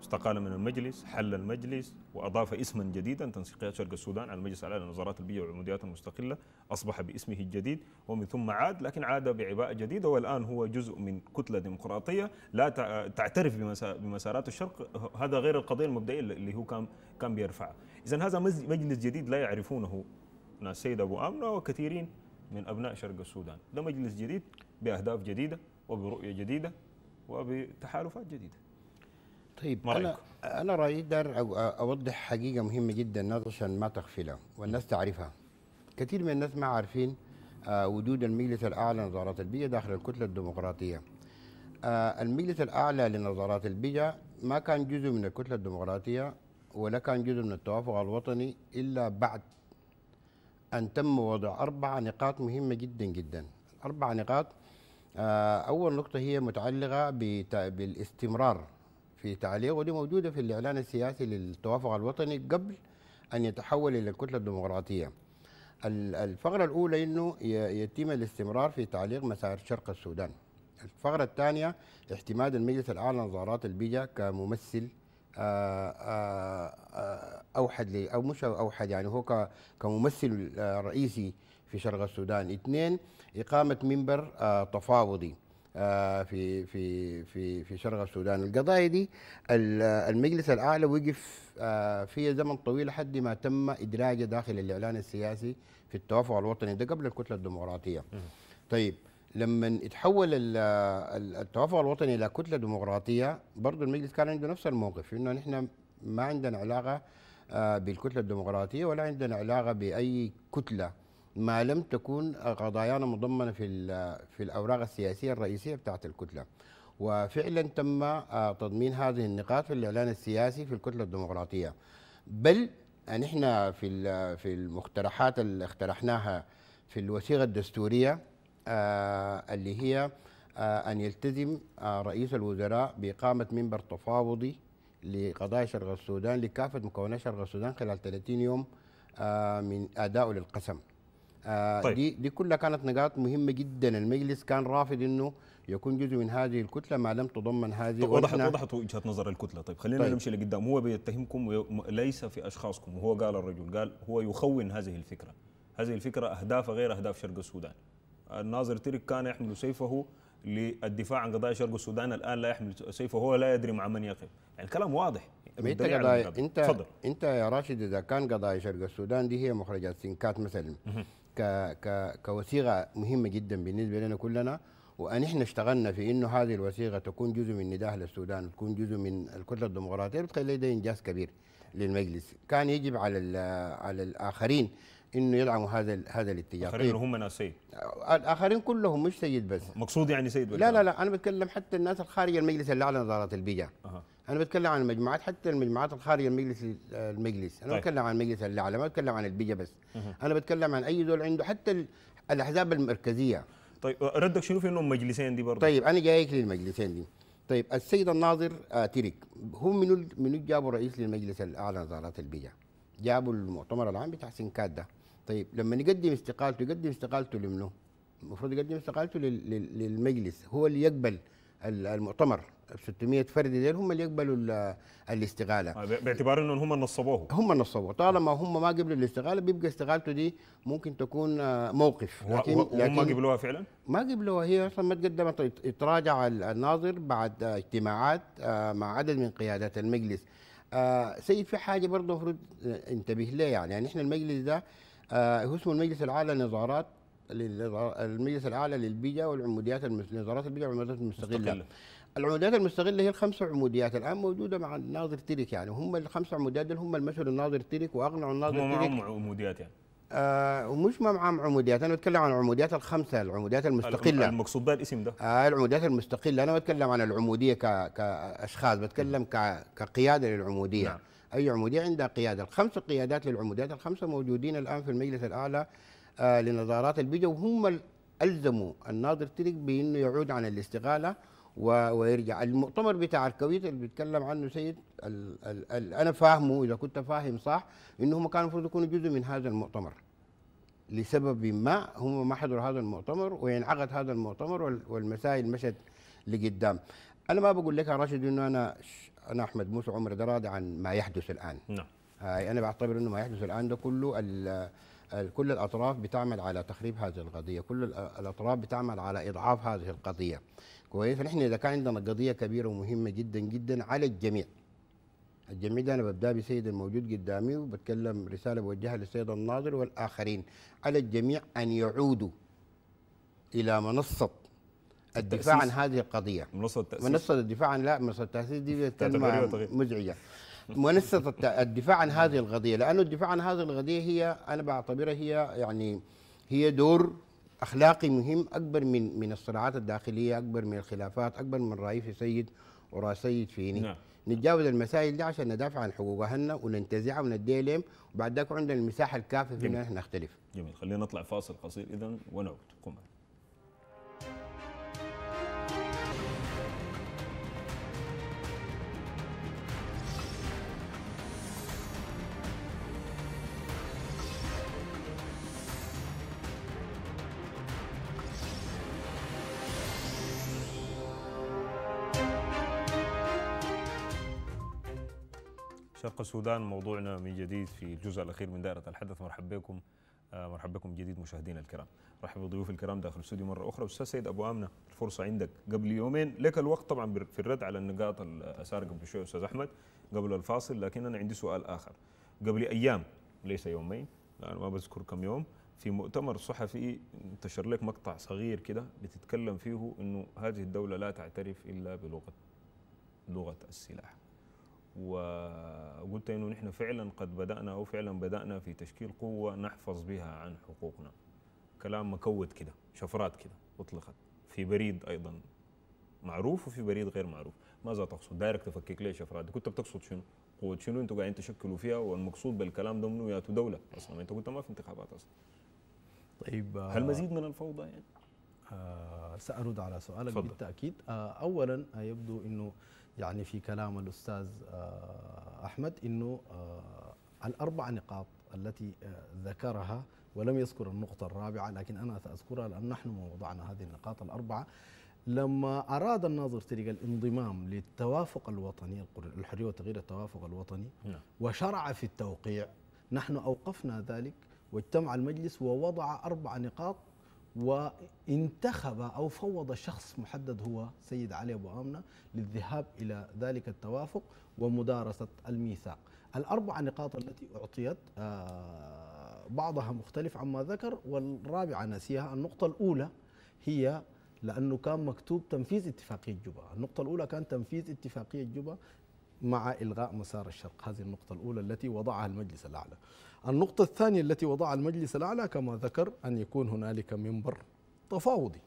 استقال من المجلس حل المجلس وأضاف اسما جديدا تنسيقيات شرق السودان على المجلس الأعلى لنظارات البيئة والعموديات المستقلة أصبح باسمه الجديد ومن ثم عاد لكن عاد بعباءة جديدة والآن هو جزء من كتلة ديمقراطية لا تعترف بمسارات الشرق هذا غير القضية المبدئية اللي هو كان كان بيرفعها إذا هذا مجلس جديد لا يعرفونه ناس سيد أبو آمنة وكثيرين من أبناء شرق السودان ده مجلس جديد بأهداف جديدة وبرؤية جديدة وبتحالفات جديده طيب ما رأيك؟ أنا, أنا رأيي دار أوضح حقيقة مهمة جدا عشان ما تغفلها والناس تعرفها كثير من الناس ما عارفين آه، وجود المجلس الأعلى لنظارات البيئة داخل الكتلة الديمقراطية آه، المجلس الأعلى لنظارات البيئة ما كان جزء من الكتلة الديمقراطية ولا كان جزء من التوافق الوطني إلا بعد أن تم وضع أربع نقاط مهمة جدا جدا أربع نقاط آه، أول نقطة هي متعلقة بالاستمرار في تعليق ودي موجودة في الإعلان السياسي للتوافق الوطني قبل أن يتحول إلى الكتلة الديمقراطية الفقرة الأولى أنه يتم الاستمرار في تعليق مسار شرق السودان الفقرة الثانية اعتماد المجلس الأعلى لنظارات البيجا كممثل أوحد لي أو مش أوحد يعني هو كممثل رئيسي في شرق السودان اثنين إقامة منبر تفاوضي آه، في في في في شرق السودان القضايا دي المجلس الاعلى وقف آه، في زمن طويل لحد ما تم ادراجه داخل الاعلان السياسي في التوافق الوطني ده قبل الكتله الديمقراطيه طيب لما اتحول التوافق الوطني الى كتله ديمقراطيه برضه المجلس كان عنده نفس الموقف انه نحن ما عندنا علاقه آه، بالكتله الديمقراطيه ولا عندنا علاقه باي كتله ما لم تكون قضايانا مضمنه في في الاوراق السياسيه الرئيسيه بتاعه الكتله وفعلا تم آه، تضمين هذه النقاط في الاعلان السياسي في الكتله الديمقراطيه بل آه، نحن في في المقترحات اللي اقترحناها في الوثيقه الدستوريه آه، اللي هي ان يلتزم رئيس الوزراء باقامه منبر تفاوضي لقضايا شرق السودان لكافه مكونات شرق السودان خلال 30 يوم من ادائه للقسم آه طيب. دي دي كلها كانت نقاط مهمه جدا المجلس كان رافض انه يكون جزء من هذه الكتله ما لم تضمن هذه طيب وضحت وضحت وجهه نظر الكتله طيب خلينا طيب. نمشي لقدام هو بيتهمكم ليس في اشخاصكم هو قال الرجل قال هو يخون هذه الفكره هذه الفكره اهدافها غير اهداف شرق السودان الناظر ترك كان يحمل سيفه للدفاع عن قضايا شرق السودان الان لا يحمل سيفه هو لا يدري مع من يقف يعني الكلام واضح انت قضايا انت انت يا راشد اذا كان قضايا شرق السودان دي هي مخرجات سنكات مثلا ك ك كوثيقه مهمه جدا بالنسبه لنا كلنا وان احنا اشتغلنا في انه هذه الوثيقه تكون جزء من نداء للسودان تكون جزء من الكتله الديمقراطيه بتخلي ده انجاز كبير للمجلس كان يجب على على الاخرين انه يدعموا هذا هذا الاتجاه الاخرين طيب. هم ناسين الاخرين كلهم مش سيد بس مقصود يعني سيد لا لا لا انا بتكلم حتى الناس الخارج المجلس اللي اعلن اداره البيجا أه. انا بتكلم عن المجموعات حتى المجموعات الخارجه المجلس المجلس انا طيب. بتكلم عن مجلس الاعلى ما بتكلم عن البيجا بس مه. انا بتكلم عن اي دول عنده حتى الاحزاب المركزيه طيب ردك شنو في انهم مجلسين دي برضه طيب انا جايك للمجلسين دي طيب السيد الناظر آه ترك هو منو منو جابوا رئيس للمجلس الاعلى نظارات البيجا جابوا المؤتمر العام بتاع سنكاد ده طيب لما يقدم استقالته يقدم استقالته لمنو المفروض يقدم استقالته للمجلس هو اللي يقبل المؤتمر 600 فرد دول هم اللي يقبلوا الاستغاله آه، باعتبار انهم هم نصبوه هم نصبوه طالما هم ما قبلوا الاستغاله بيبقى استغالته دي ممكن تكون آه، موقف لكن هم ما قبلوها فعلا؟ ما قبلوها هي اصلا ما تقدمت يتراجع الناظر بعد آه، اجتماعات مع عدد من قيادات المجلس سيد في حاجه برضه المفروض انتبه لها يعني يعني احنا المجلس ده هو اسمه المجلس الاعلى للنظارات المجلس الاعلى للبيئه والعموديات النظارات البيئه والعموديات المستقله العموديات المستغله هي الخمس عموديات الان موجوده مع الناظر تريك يعني هم الخمس عموديات اللي هم المشهد الناظر تريك واغنى الناظر تريك هم معهم عموديات يعني آه ومش ما معهم عموديات انا بتكلم عن العموديات الخمسه العموديات المستقله المقصود بها الاسم ده آه العموديات المستقله انا بتكلم عن العموديه ك... كاشخاص بتكلم ك... كقياده للعموديه نعم. اي عموديه عندها قياده الخمس قيادات للعموديات الخمسه موجودين الان في المجلس الاعلى آه لنظارات البيجا وهم الزموا الناظر تريك بانه يعود عن الاستقاله ويرجع المؤتمر بتاع الكويت اللي بيتكلم عنه سيد ال ال ال انا فاهمه اذا كنت فاهم صح انه هم كانوا المفروض يكونوا جزء من هذا المؤتمر لسبب ما هم ما حضروا هذا المؤتمر وينعقد هذا المؤتمر والمسائل مشت لقدام انا ما بقول لك يا راشد انه انا انا احمد موسى عمر ده راضي عن ما يحدث الان نعم انا بعتبر انه ما يحدث الان ده كله ال... كل الاطراف بتعمل على تخريب هذه القضيه كل الاطراف بتعمل على اضعاف هذه القضيه كويس فنحن اذا كان عندنا قضيه كبيره ومهمه جدا جدا على الجميع الجميع ده انا ببدا بسيد الموجود قدامي وبتكلم رساله بوجهها للسيد الناظر والاخرين على الجميع ان يعودوا الى منصه الدفاع عن هذه القضيه منصه التاسيس منصه الدفاع عن لا منصه التاسيس دي كلمه مزعجه منصه الدفاع عن هذه القضيه لانه الدفاع عن هذه القضيه هي انا بعتبرها هي يعني هي دور اخلاقي مهم اكبر من من الصراعات الداخليه اكبر من الخلافات اكبر من في سيد ورا سيد فيني نعم. نتجاوز المسائل دي عشان ندافع عن حقوق اهلنا وننتزعها ونديها لهم وبعد ذاك عندنا المساحه الكافيه في ان احنا نختلف جميل خلينا نطلع فاصل قصير اذا ونعود قم شرق السودان موضوعنا من جديد في الجزء الاخير من دائره الحدث مرحبا بكم آه، مرحبا بكم جديد مشاهدينا الكرام رحب بضيوف الكرام داخل الاستوديو مره اخرى استاذ سيد ابو امنه الفرصه عندك قبل يومين لك الوقت طبعا في الرد على النقاط الاثار قبل شويه استاذ احمد قبل الفاصل لكن انا عندي سؤال اخر قبل ايام ليس يومين انا ما بذكر كم يوم في مؤتمر صحفي انتشر لك مقطع صغير كده بتتكلم فيه انه هذه الدوله لا تعترف الا بلغه لغه السلاح وقلت انه نحن فعلا قد بدانا او فعلا بدانا في تشكيل قوه نحفظ بها عن حقوقنا كلام مكود كده شفرات كده اطلقت في بريد ايضا معروف وفي بريد غير معروف ماذا تقصد دايركت تفكك ليه شفرات كنت بتقصد شنو قوه شنو انتوا قاعدين تشكلوا فيها والمقصود بالكلام ده منو يا دوله اصلا انت قلت ما في انتخابات اصلا طيب آه، هل مزيد من الفوضى يعني آه سأرد على سؤالك فضل. بالتأكيد آه أولا آه، يبدو أنه يعني في كلام الأستاذ آه، أحمد أنه آه، الأربع نقاط التي آه، ذكرها ولم يذكر النقطة الرابعة لكن أنا سأذكرها لأن نحن وضعنا هذه النقاط الأربعة لما أراد الناظر طريق الانضمام للتوافق الوطني الحرية وتغيير التوافق الوطني نعم. وشرع في التوقيع نحن أوقفنا ذلك واجتمع المجلس ووضع أربع نقاط وانتخب او فوض شخص محدد هو سيد علي ابو امنه للذهاب الى ذلك التوافق ومدارسه الميثاق. الاربع نقاط التي اعطيت آه، بعضها مختلف عما ذكر والرابعه نسيها، النقطه الاولى هي لانه كان مكتوب تنفيذ اتفاقيه جوبا، النقطه الاولى كان تنفيذ اتفاقيه جوبا مع الغاء مسار الشرق، هذه النقطه الاولى التي وضعها المجلس الاعلى. النقطة الثانية التي وضعها المجلس الأعلى كما ذكر أن يكون هنالك منبر تفاوضي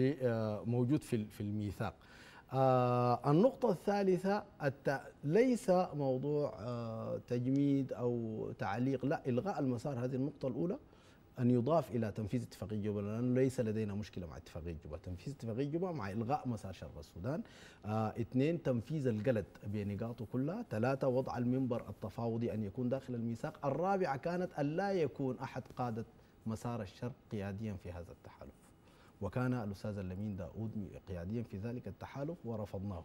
آه، موجود في الميثاق آه، النقطة الثالثة ليس موضوع آه، تجميد أو تعليق لا إلغاء المسار هذه النقطة الأولى أن يضاف إلى تنفيذ اتفاقية جوبا لأنه ليس لدينا مشكلة مع اتفاقية جوبا تنفيذ اتفاقية جوبا مع إلغاء مسار شرق السودان آه، اثنين تنفيذ الجلد بنقاطه كلها ثلاثة وضع المنبر التفاوضي أن يكون داخل الميثاق الرابعة كانت أن لا يكون أحد قادة مسار الشرق قياديا في هذا التحالف وكان الأستاذ اللمين داوود قياديا في ذلك التحالف ورفضناه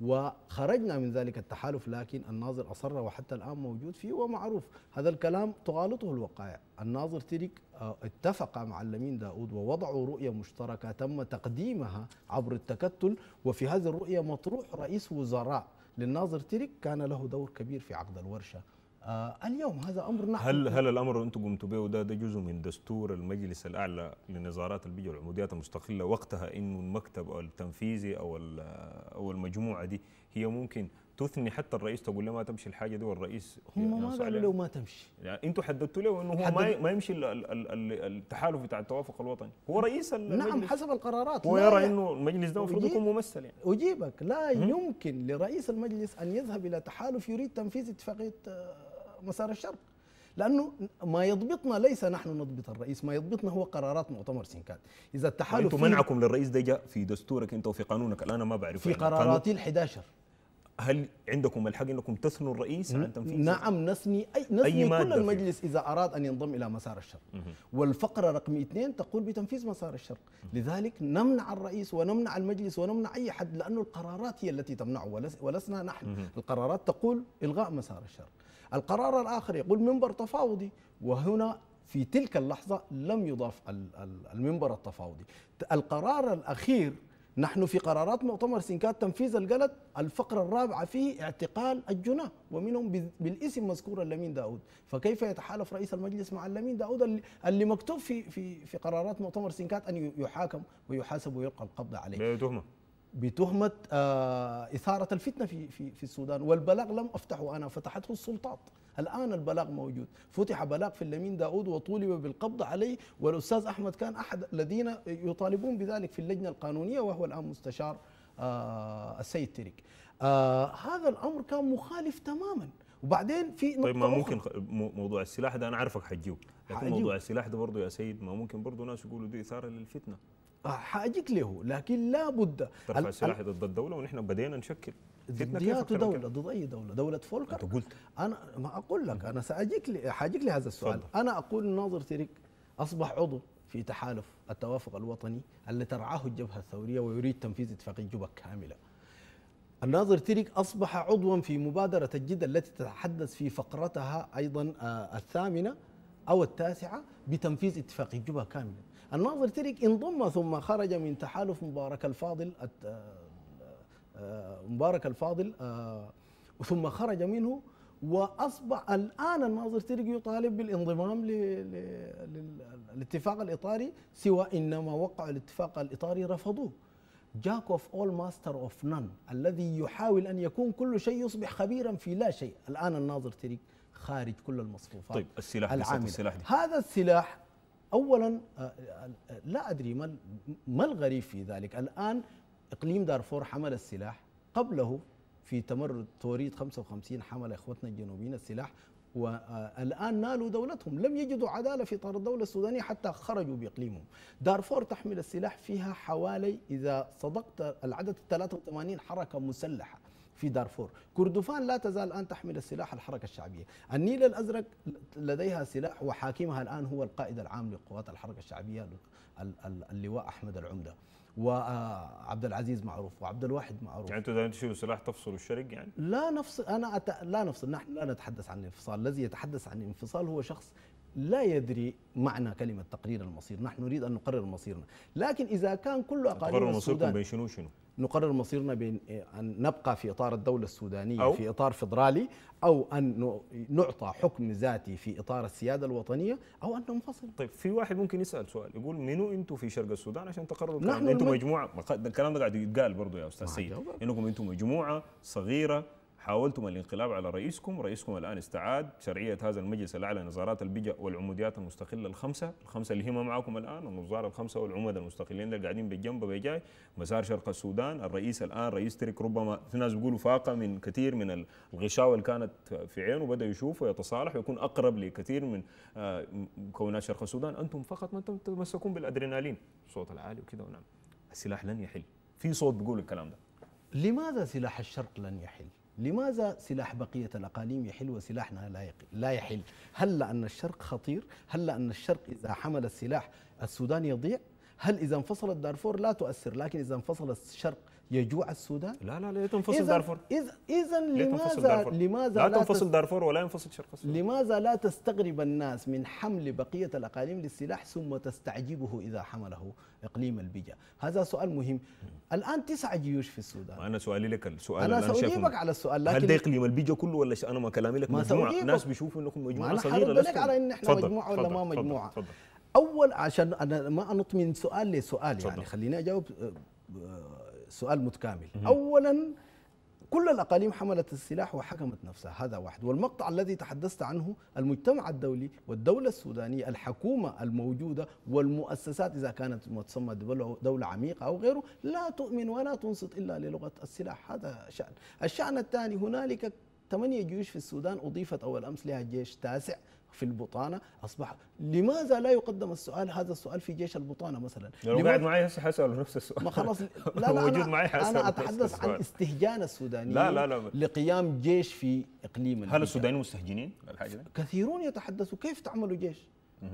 وخرجنا من ذلك التحالف لكن الناظر أصر وحتى الآن موجود فيه ومعروف هذا الكلام تغالطه الوقائع الناظر تريك آه، اتفق مع اللمين داود ووضعوا رؤية مشتركة تم تقديمها عبر التكتل وفي هذه الرؤية مطروح رئيس وزراء للناظر تريك كان له دور كبير في عقد الورشة آه اليوم هذا امر نحن هل هل الامر اللي انتم قمتوا به ده ده جزء من دستور المجلس الاعلى لنظارات البيئه والعموديات المستقله وقتها انه المكتب او التنفيذي او او المجموعه دي هي ممكن تثني حتى الرئيس تقول له ما تمشي الحاجه دي والرئيس هم ما قالوا له ما تمشي يعني انتم حددتوا له انه هو ما ما يمشي التحالف بتاع التوافق الوطني هو رئيس نعم، المجلس نعم حسب القرارات هو يرى انه المجلس ده المفروض يكون ممثل يعني اجيبك لا يمكن لرئيس المجلس ان يذهب الى تحالف يريد تنفيذ اتفاقيه آه، مسار الشرق لانه ما يضبطنا ليس نحن نضبط الرئيس ما يضبطنا هو قرارات مؤتمر سنكات اذا التحالف انتم منعكم للرئيس ده جاء في دستورك انت وفي قانونك الان ما بعرف في يعني. قرارات ال11 هل عندكم الحق انكم تثنوا الرئيس عن تنفيذ نعم نثني اي نسمي أي كل المجلس فيه. اذا اراد ان ينضم الى مسار الشرق والفقره رقم اثنين تقول بتنفيذ مسار الشرق لذلك نمنع الرئيس ونمنع المجلس ونمنع اي حد لانه القرارات هي التي تمنعه ولسنا نحن القرارات تقول الغاء مسار الشرق القرار الآخر يقول منبر تفاوضي وهنا في تلك اللحظة لم يضاف المنبر التفاوضي القرار الأخير نحن في قرارات مؤتمر سنكات تنفيذ الجلد الفقرة الرابعة فيه اعتقال الجناة ومنهم بالاسم مذكور اللمين داود فكيف يتحالف رئيس المجلس مع اللمين داود اللي مكتوب في في في قرارات مؤتمر سنكات أن يحاكم ويحاسب ويلقى القبض عليه بتهمه آه، اثاره الفتنه في في في السودان والبلاغ لم افتحه انا فتحته السلطات الان البلاغ موجود فتح بلاغ في اليمين داود وطولب بالقبض عليه والاستاذ احمد كان احد الذين يطالبون بذلك في اللجنه القانونيه وهو الان مستشار آه، السيد تريك آه، هذا الامر كان مخالف تماما وبعدين في طيب ما ممكن موضوع السلاح ده انا عارفك حتجيبه لكن موضوع السلاح ده برضه يا سيد ما ممكن برضه ناس يقولوا دي اثاره للفتنه حاجيك له لكن لابد ترفع السلاح ضد الدوله ونحن بدينا نشكل ضدياته دولة ضد أي دولة دولة فولكر أنت قلت أنا ما أقول لك أنا سأجيك حاجيك لهذا السؤال صدر. أنا أقول الناظر تريك أصبح عضو في تحالف التوافق الوطني اللي ترعاه الجبهة الثورية ويريد تنفيذ اتفاقية جوبا كاملة الناظر تريك أصبح عضوا في مبادرة الجد التي تتحدث في فقرتها أيضا آه، الثامنة أو التاسعة بتنفيذ اتفاقية جوبا كاملة الناظر تريك انضم ثم خرج من تحالف مبارك الفاضل آه، آه، مبارك الفاضل آه، ثم خرج منه واصبح الان الناظر تريك يطالب بالانضمام للاتفاق الاطاري سوى انما وقع الاتفاق الاطاري رفضوه جاك اوف اول ماستر اوف نان الذي يحاول ان يكون كل شيء يصبح خبيرا في لا شيء الان الناظر تريك خارج كل المصفوفات طيب السلاح السلاح دي. هذا السلاح اولا آه، آه، لا ادري ما الغريب في ذلك الان اقليم دارفور حمل السلاح قبله في تمرد توريد 55 حمل اخوتنا الجنوبيين السلاح والان آه، نالوا دولتهم لم يجدوا عداله في اطار الدوله السودانيه حتى خرجوا باقليمهم دارفور تحمل السلاح فيها حوالي اذا صدقت العدد 83 حركه مسلحه في دارفور كردفان لا تزال الآن تحمل السلاح الحركة الشعبية النيل الأزرق لديها سلاح وحاكمها الآن هو القائد العام لقوات الحركة الشعبية اللواء أحمد العمدة وعبد آه، العزيز معروف وعبد الواحد معروف يعني انت تشيلوا سلاح تفصلوا الشرق يعني لا نفصل انا أت... لا نفصل نحن لا نتحدث عن الانفصال الذي يتحدث عن الانفصال هو شخص لا يدري معنى كلمة تقرير المصير نحن نريد أن نقرر مصيرنا لكن إذا كان كل أقاليم السودان تقرر مصيركم بين شنو شنو نقرر مصيرنا بين أن نبقى في إطار الدولة السودانية أو في إطار فدرالي أو أن نعطى حكم ذاتي في إطار السيادة الوطنية أو أن ننفصل طيب في واحد ممكن يسأل سؤال يقول منو أنتم في شرق السودان عشان تقرروا أنتم مجموعة الكلام ده قاعد يتقال برضه يا أستاذ سيد أنكم أنتم مجموعة صغيرة حاولتم الانقلاب على رئيسكم رئيسكم الآن استعاد شرعية هذا المجلس الأعلى نظارات البجأ والعموديات المستقلة الخمسة الخمسة اللي هم معكم الآن النظار الخمسة والعمود المستقلين اللي قاعدين بالجنب بجاي مسار شرق السودان الرئيس الآن رئيس ترك ربما في ناس بيقولوا فاقة من كثير من الغشاوة اللي كانت في عينه بدأ يشوف ويتصالح ويكون أقرب لكثير من آه، مكونات شرق السودان أنتم فقط ما أنتم تتمسكون بالأدرينالين الصوت العالي وكذا ونعم السلاح لن يحل في صوت بيقول الكلام ده لماذا سلاح الشرق لن يحل؟ لماذا سلاح بقية الأقاليم يحل وسلاحنا لا لا يحل هل لأن الشرق خطير هل لأن الشرق إذا حمل السلاح السودان يضيع هل إذا انفصلت دارفور لا تؤثر لكن إذا انفصل الشرق يجوع السودان؟ لا لا لا تنفصل دارفور إذا إذا لماذا دارفور؟ لماذا لا, تنفصل دارفور ولا ينفصل شرق السودان لماذا لا تستغرب الناس من حمل بقية الأقاليم للسلاح ثم تستعجبه إذا حمله إقليم البجا هذا سؤال مهم الان تسع جيوش في السودان انا سؤالي لك السؤال انا ساجيبك على السؤال لكن هل ده يقليم البيجو كله ولا انا ما كلامي لك ما مجموعه ناس بيشوفوا انكم مجموعه صغيره ما لك على ان احنا فضل مجموعه فضل. ولا ما مجموعه فضل فضل اول عشان انا ما انط من سؤال لسؤال يعني خليني اجاوب آه، سؤال متكامل اولا كل الأقاليم حملت السلاح وحكمت نفسها هذا واحد والمقطع الذي تحدثت عنه المجتمع الدولي والدولة السودانية الحكومة الموجودة والمؤسسات إذا كانت تسمى دولة عميقة أو غيره لا تؤمن ولا تنصت إلا للغة السلاح هذا شأن الشأن الثاني هنالك ثمانية جيوش في السودان أضيفت أول أمس لها جيش تاسع في البطانه اصبح لماذا لا يقدم السؤال هذا السؤال في جيش البطانه مثلا لو قاعد معي هسه حسأل نفس السؤال ما خلاص لا لا موجود معي انا اتحدث عن استهجان السودانيين لا لا لا لقيام جيش في اقليم هل السودانيين مستهجنين الحاجه كثيرون يتحدثوا كيف تعملوا جيش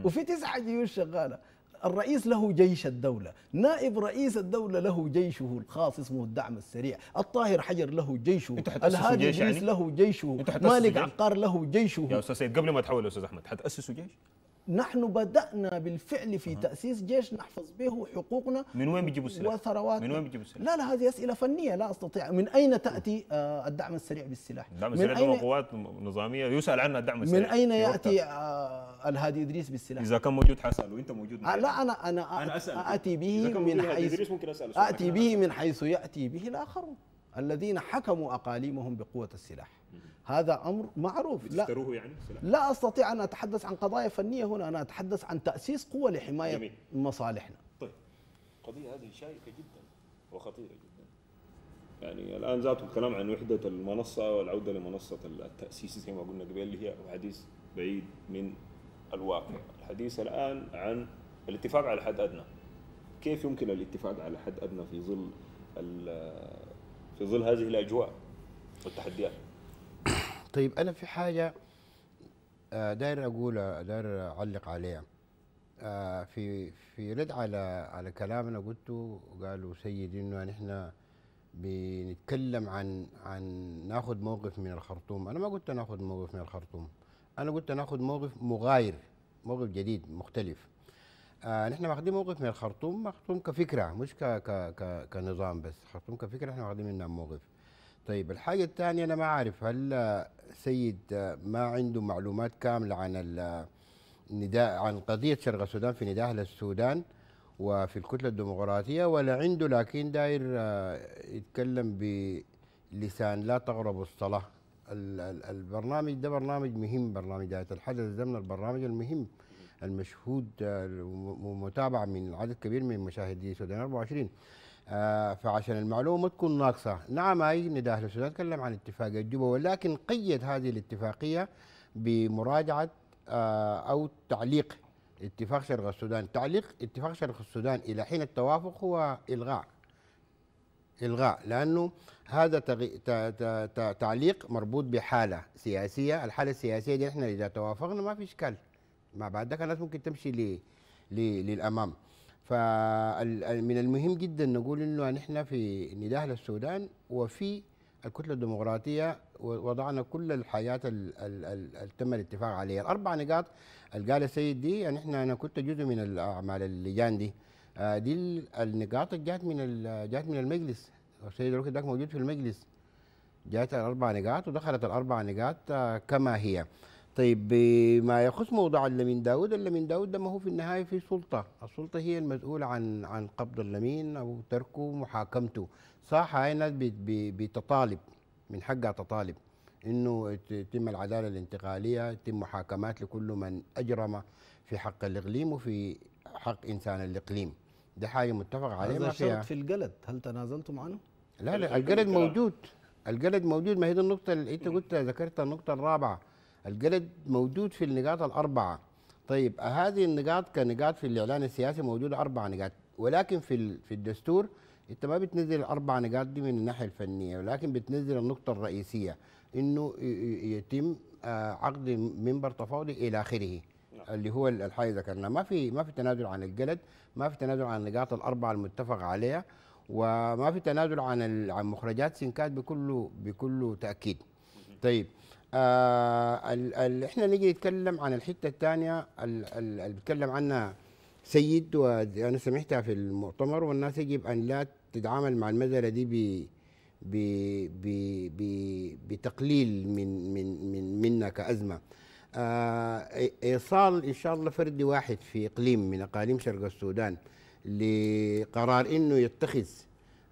وفي تسعة جيوش شغاله الرئيس له جيش الدولة نائب رئيس الدولة له جيشه الخاص اسمه الدعم السريع الطاهر حجر له جيشه الهادي جيش يعني؟ له جيشه مالك جيش؟ عقار له جيشه يا أستاذ سيد قبل ما تحول يا أستاذ أحمد حتأسسوا جيش نحن بدأنا بالفعل في أه. تأسيس جيش نحفظ به حقوقنا من وين بيجيبوا السلاح؟ وثروات من وين بيجيبوا السلاح؟ لا لا هذه أسئلة فنية لا أستطيع من أين تأتي آه الدعم السريع بالسلاح؟ الدعم السريع هو قوات نظامية يسأل عنها الدعم السريع من أين يأتي آه الهادي إدريس بالسلاح؟ إذا كان موجود حسن وأنت موجود معي. آه، لا أنا أنا, أنا أسأل أتي به من حيث أتي به من حيث يأتي به الآخرون الذين حكموا أقاليمهم بقوة السلاح هذا أمر معروف لا, يعني لا أستطيع أن أتحدث عن قضايا فنية هنا أنا أتحدث عن تأسيس قوة لحماية جميل. مصالحنا طيب القضية هذه شائكة جدا وخطيرة جدا يعني الآن ذاته الكلام عن وحدة المنصة والعودة لمنصة التأسيس زي ما قلنا قبل اللي هي حديث بعيد من الواقع الحديث الآن عن الاتفاق على حد أدنى كيف يمكن الاتفاق على حد أدنى في ظل في ظل هذه الاجواء والتحديات طيب انا في حاجه آه، داير اقولها داير اعلق عليها آه، في في رد على على كلام انا قلته قالوا سيدي انه نحن بنتكلم عن عن ناخذ موقف من الخرطوم انا ما قلت ناخذ موقف من الخرطوم انا قلت ناخذ موقف مغاير موقف جديد مختلف آه نحن واخدين موقف من الخرطوم خرطوم كفكره مش ك ك ك كنظام بس خرطوم كفكره احنا واخدين منها موقف طيب الحاجه الثانيه انا ما عارف هل سيد ما عنده معلومات كامله عن النداء عن قضيه شرق السودان في نداء اهل السودان وفي الكتله الديمقراطيه ولا عنده لكن داير آه، يتكلم بلسان لا تغرب الصلاه البرنامج ده برنامج مهم برنامج ذات الحدث ضمن البرنامج المهم المشهود آه، ومتابعه من عدد كبير من مشاهدي سودان 24 آه، فعشان المعلومه ما تكون ناقصه نعم اي نداء اهل السودان تكلم عن اتفاق جوبا ولكن قيد هذه الاتفاقيه بمراجعه آه، او تعليق اتفاق شرق السودان تعليق اتفاق شرق السودان الى حين التوافق هو الغاء الغاء لانه هذا تغي... ت... ت... ت... تعليق مربوط بحاله سياسيه الحاله السياسيه دي احنا اذا توافقنا ما في اشكال ما بعدك الناس ممكن تمشي لي لي للامام فمن المهم جدا نقول انه نحن يعني في نداه للسودان وفي الكتله الديمقراطيه وضعنا كل الحياه اللي تم الاتفاق عليها الاربع نقاط اللي قال السيد دي يعني احنا انا كنت جزء من الاعمال اللجان دي آه، دي النقاط اللي جات من جات من المجلس السيد الوكيل ده موجود في المجلس جات الاربع نقاط ودخلت الاربع نقاط آه، كما هي طيب بما يخص موضوع اللمين داود اللمين داود ده ما هو في النهاية في سلطة السلطة هي المسؤولة عن عن قبض اللمين أو تركه محاكمته صح هاي الناس بتطالب من حقها تطالب انه يتم العداله الانتقاليه يتم محاكمات لكل من اجرم في حق الاقليم وفي حق انسان الاقليم ده حاجه متفق عليها هذا شرط في الجلد هل تنازلتم عنه لا لا الجلد موجود الجلد موجود ما هي دي النقطه اللي انت قلت ذكرت النقطه الرابعه الجلد موجود في النقاط الاربعه طيب هذه النقاط كنقاط في الاعلان السياسي موجوده اربع نقاط ولكن في في الدستور انت ما بتنزل الاربع نقاط دي من الناحيه الفنيه ولكن بتنزل النقطه الرئيسيه انه يتم آه، عقد منبر تفاوضي الى اخره نعم. اللي هو الحاجه ذكرنا ما في ما في تنازل عن الجلد ما في تنازل عن النقاط الاربعه المتفق عليها وما في تنازل عن عن مخرجات سنكات بكل بكل تاكيد طيب آه ال ال احنا نجي نتكلم عن الحته الثانيه اللي بيتكلم عنها سيد وانا سمعتها في المؤتمر والناس يجب ان لا تتعامل مع المزله دي ب ب ب ب بتقليل من من من منا كازمه آه ايصال ان شاء الله فردي واحد في اقليم من اقاليم شرق السودان لقرار انه يتخذ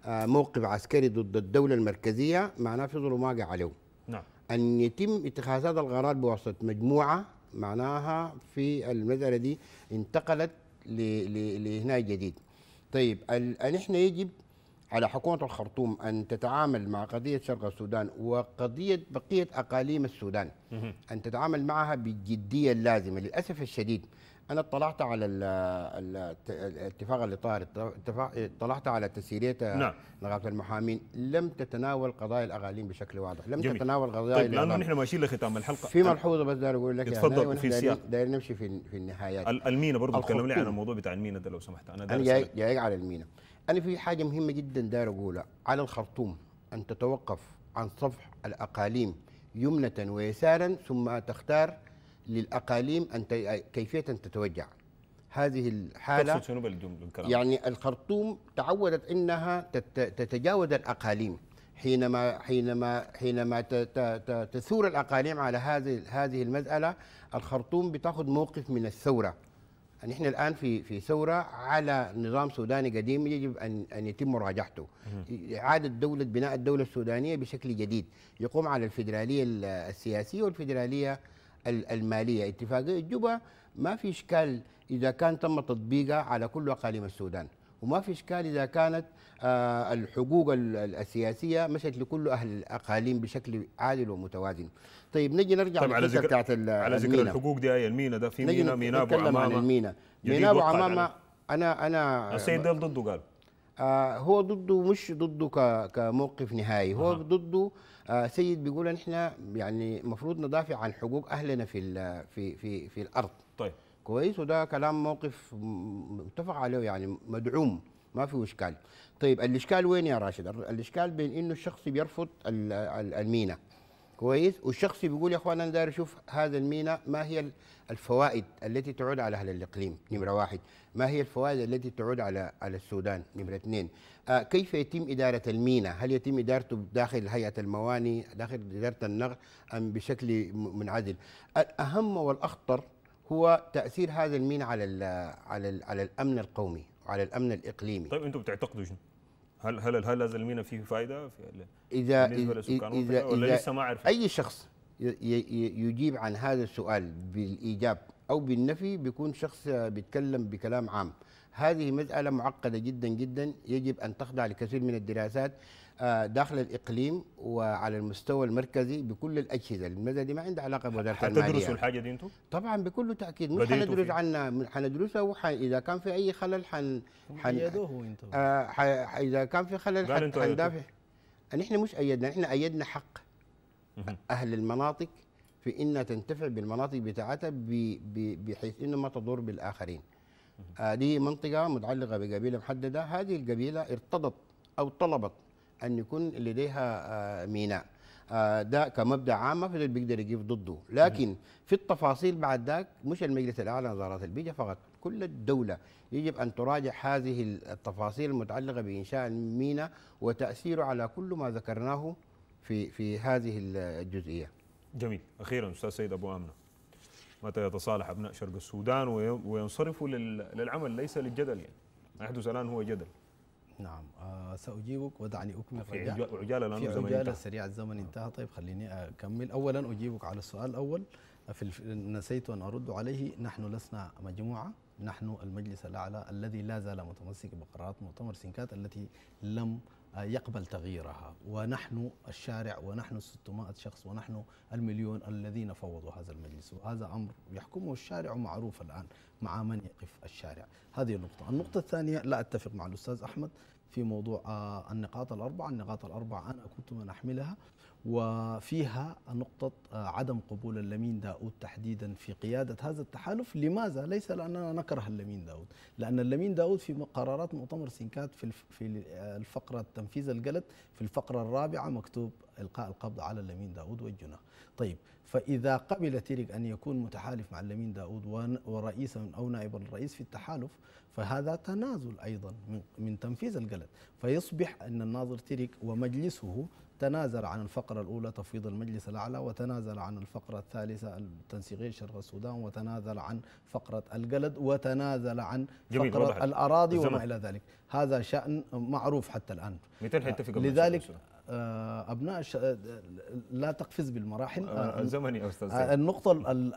آه، موقف عسكري ضد الدوله المركزيه معناه في ظلم واقع عليه أن يتم اتخاذ هذا القرار بواسطة مجموعة معناها في المسألة دي انتقلت لهنا جديد طيب نحن يجب على حكومة الخرطوم أن تتعامل مع قضية شرق السودان وقضية بقية أقاليم السودان أن تتعامل معها بالجدية اللازمة للأسف الشديد انا اطلعت على الاتفاق اللي طار اطلعت على تسيريته نعم. لغايه المحامين لم تتناول قضايا الاغاليم بشكل واضح لم جميل. تتناول قضايا طيب لانه نحن ماشيين لختام الحلقه في طيب. ملحوظه بس داير اقول لك اتفضل يعني في السياق داير نمشي في في النهايات المينا برضه تكلم لي عن الموضوع بتاع المينا ده لو سمحت انا انا جاي, جاي على المينا انا في حاجه مهمه جدا داير اقولها على الخرطوم ان تتوقف عن صفح الاقاليم يمنة ويسارا ثم تختار للاقاليم ان كيفيه ان تتوجع هذه الحاله يعني الخرطوم تعودت انها تتجاوز الاقاليم حينما حينما حينما تثور الاقاليم على هذه هذه المساله الخرطوم بتاخذ موقف من الثوره نحن يعني الان في في ثوره على نظام سوداني قديم يجب ان ان يتم مراجعته اعاده دوله بناء الدوله السودانيه بشكل جديد يقوم على الفدراليه السياسيه والفدراليه الماليه اتفاقيه جوبا ما في اشكال اذا كان تم تطبيقها على كل اقاليم السودان وما في اشكال اذا كانت آه، الحقوق السياسيه مشت لكل اهل الاقاليم بشكل عادل ومتوازن طيب نجي نرجع طيب على ذكر بتاعت على ذكر الحقوق دي آية المينا ده في مينا مينا ابو عمامه عن المينا مينا ابو عمامه انا انا السيد ده ضده قال آه هو ضده مش ضده كموقف نهائي هو ضده آه، سيد بيقول احنا يعني المفروض ندافع عن حقوق اهلنا في في في في الارض طيب كويس وده كلام موقف متفق عليه يعني مدعوم ما في اشكال طيب الاشكال وين يا راشد الاشكال بين انه الشخص بيرفض المينا كويس والشخص بيقول يا اخوان انا داير اشوف هذا المينا ما هي الفوائد التي تعود على أهل الإقليم نمرة واحد ما هي الفوائد التي تعود على على السودان نمرة اثنين آه كيف يتم إدارة المينا هل يتم إدارته داخل هيئة المواني داخل إدارة النقل أم بشكل منعزل الأهم والأخطر هو تأثير هذا المينا على الـ على الـ على الأمن القومي وعلى الأمن الإقليمي طيب أنتم بتعتقدوا شنو؟ هل هل هل هذا المينا فيه فائده في اذا بالنسبه لسكان اذا, إذا, إذا لسه ما عارف اي شخص يجيب عن هذا السؤال بالايجاب او بالنفي بيكون شخص بيتكلم بكلام عام هذه مساله معقده جدا جدا يجب ان تخضع لكثير من الدراسات آه، داخل الاقليم وعلى المستوى المركزي بكل الاجهزه المدى دي ما عندها علاقه بوزاره الماليه حتدرسوا الحاجه دي انتم طبعا بكل تاكيد مش حندرس عنها حندرسها وح... اذا كان في اي خلل حن حن آه ح... اذا كان في خلل حن... حندافع نحن مش ايدنا نحن ايدنا حق اهل المناطق في انها تنتفع بالمناطق بتاعتها بحيث انه ما تضر بالاخرين هذه آه، منطقه متعلقه بقبيله محدده هذه القبيله ارتضت او طلبت ان يكون لديها آه، ميناء آه، ده كمبدا عام ما في بيقدر يجيب ضده لكن في التفاصيل بعد ذاك مش المجلس الاعلى لوزاره البيئه فقط كل الدوله يجب ان تراجع هذه التفاصيل المتعلقه بانشاء الميناء وتاثيره على كل ما ذكرناه في في هذه الجزئيه. جميل، اخيرا استاذ سيد ابو امنه متى يتصالح ابناء شرق السودان وينصرفوا للعمل ليس للجدل يعني. ما يحدث الان هو جدل. نعم آه ساجيبك ودعني اكمل في عجاله الان في عجاله سريع الزمن آه. انتهى طيب خليني اكمل اولا اجيبك على السؤال الاول في نسيت ان ارد عليه نحن لسنا مجموعه نحن المجلس الاعلى الذي لا زال متمسك بقرارات مؤتمر سنكات التي لم يقبل تغييرها ونحن الشارع ونحن 600 شخص ونحن المليون الذين فوضوا هذا المجلس وهذا أمر يحكمه الشارع ومعروف الآن مع من يقف الشارع هذه النقطة النقطة الثانية لا أتفق مع الأستاذ أحمد في موضوع آه، النقاط الأربعة النقاط الأربعة أنا كنت من أحملها وفيها نقطة آه، عدم قبول اللمين داود تحديدا في قيادة هذا التحالف لماذا؟ ليس لأننا نكره اللمين داود لأن اللمين داود في قرارات مؤتمر سنكات في الفقرة تنفيذ الجلد في الفقرة الرابعة مكتوب إلقاء القبض على اللمين داود والجنة طيب فإذا قبل تيريك أن يكون متحالف مع اللمين داود ورئيسا أو نائب الرئيس في التحالف فهذا تنازل أيضا من تنفيذ الجلد فيصبح أن الناظر تيريك ومجلسه تنازل عن الفقرة الأولى تفويض المجلس الأعلى وتنازل عن الفقرة الثالثة التنسيقية شرق السودان وتنازل عن فقرة القلد وتنازل عن فقرة الأراضي الزمن. وما إلى ذلك هذا شأن معروف حتى الآن لذلك آه، ابناء الش... آه، لا تقفز بالمراحل آه، زمني استاذ النقطه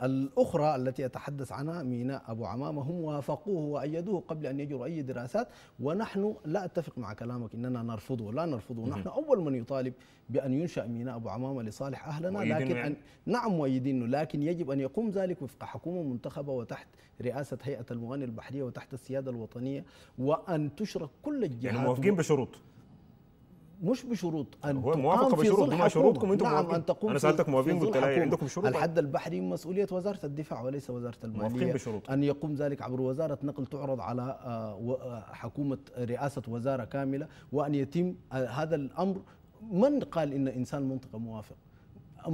الاخرى التي اتحدث عنها ميناء ابو عمامه هم وافقوه وايدوه قبل ان يجروا اي دراسات ونحن لا اتفق مع كلامك اننا نرفضه لا نرفضه نحن اول من يطالب بان ينشا ميناء ابو عمامه لصالح اهلنا لكن أن... يعني. نعم مؤيدينه لكن يجب ان يقوم ذلك وفق حكومه منتخبه وتحت رئاسه هيئه الموانئ البحريه وتحت السياده الوطنيه وان تشرك كل الجهات يعني موافقين بشروط مش بشروط ان هو موافقه بشروط دي شروطكم انتم نعم موافقين. ان تقوم انا سالتك موافقين قلت عندكم شروط الحد البحري مسؤوليه وزاره الدفاع وليس وزاره الماليه بشروط. ان يقوم ذلك عبر وزاره نقل تعرض على آه، آه، حكومه رئاسه وزاره كامله وان يتم آه، هذا الامر من قال ان انسان منطقه موافق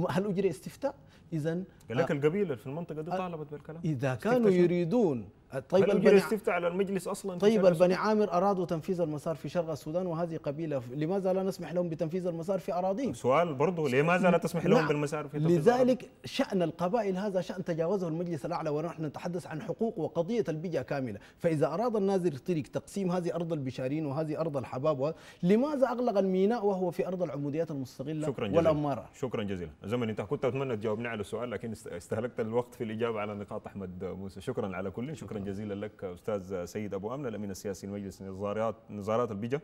هل اجري استفتاء اذا لك القبيله في المنطقه دي طالبت بالكلام اذا كانوا يريدون طيب البني استفتى على المجلس اصلا طيب البني عامر ارادوا تنفيذ المسار في شرق السودان وهذه قبيله لماذا لا نسمح لهم بتنفيذ المسار في اراضيهم؟ سؤال برضه لماذا لا تسمح لهم نعم. بالمسار في لذلك لذلك شان القبائل هذا شان تجاوزه المجلس الاعلى ونحن نتحدث عن حقوق وقضيه البيئه كامله، فاذا اراد النازر طريق تقسيم هذه ارض البشارين وهذه ارض الحباب لماذا اغلق الميناء وهو في ارض العموديات المستقله شكرا جزيلا والاماره؟ شكرا جزيلا، زمن انت كنت اتمنى تجاوبني على السؤال لكن استهلكت الوقت في الاجابه على نقاط احمد موسى، شكرا على كل شكرا شكرا جزيلا لك استاذ سيد ابو امنه الامين السياسي لمجلس نظارات نظارات البيجا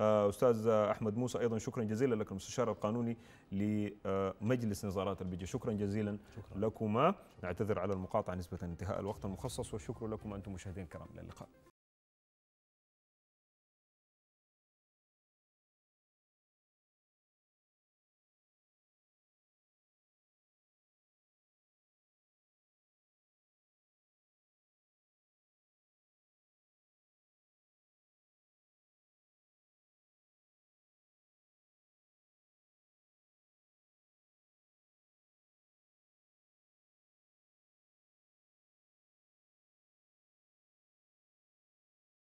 آه، استاذ احمد موسى ايضا شكرا جزيلا لك المستشار القانوني لمجلس نظارات البيجا شكرا جزيلا شكرا. لكما نعتذر على المقاطعه نسبه انتهاء الوقت المخصص والشكر لكم انتم مشاهدين الكرام الى اللقاء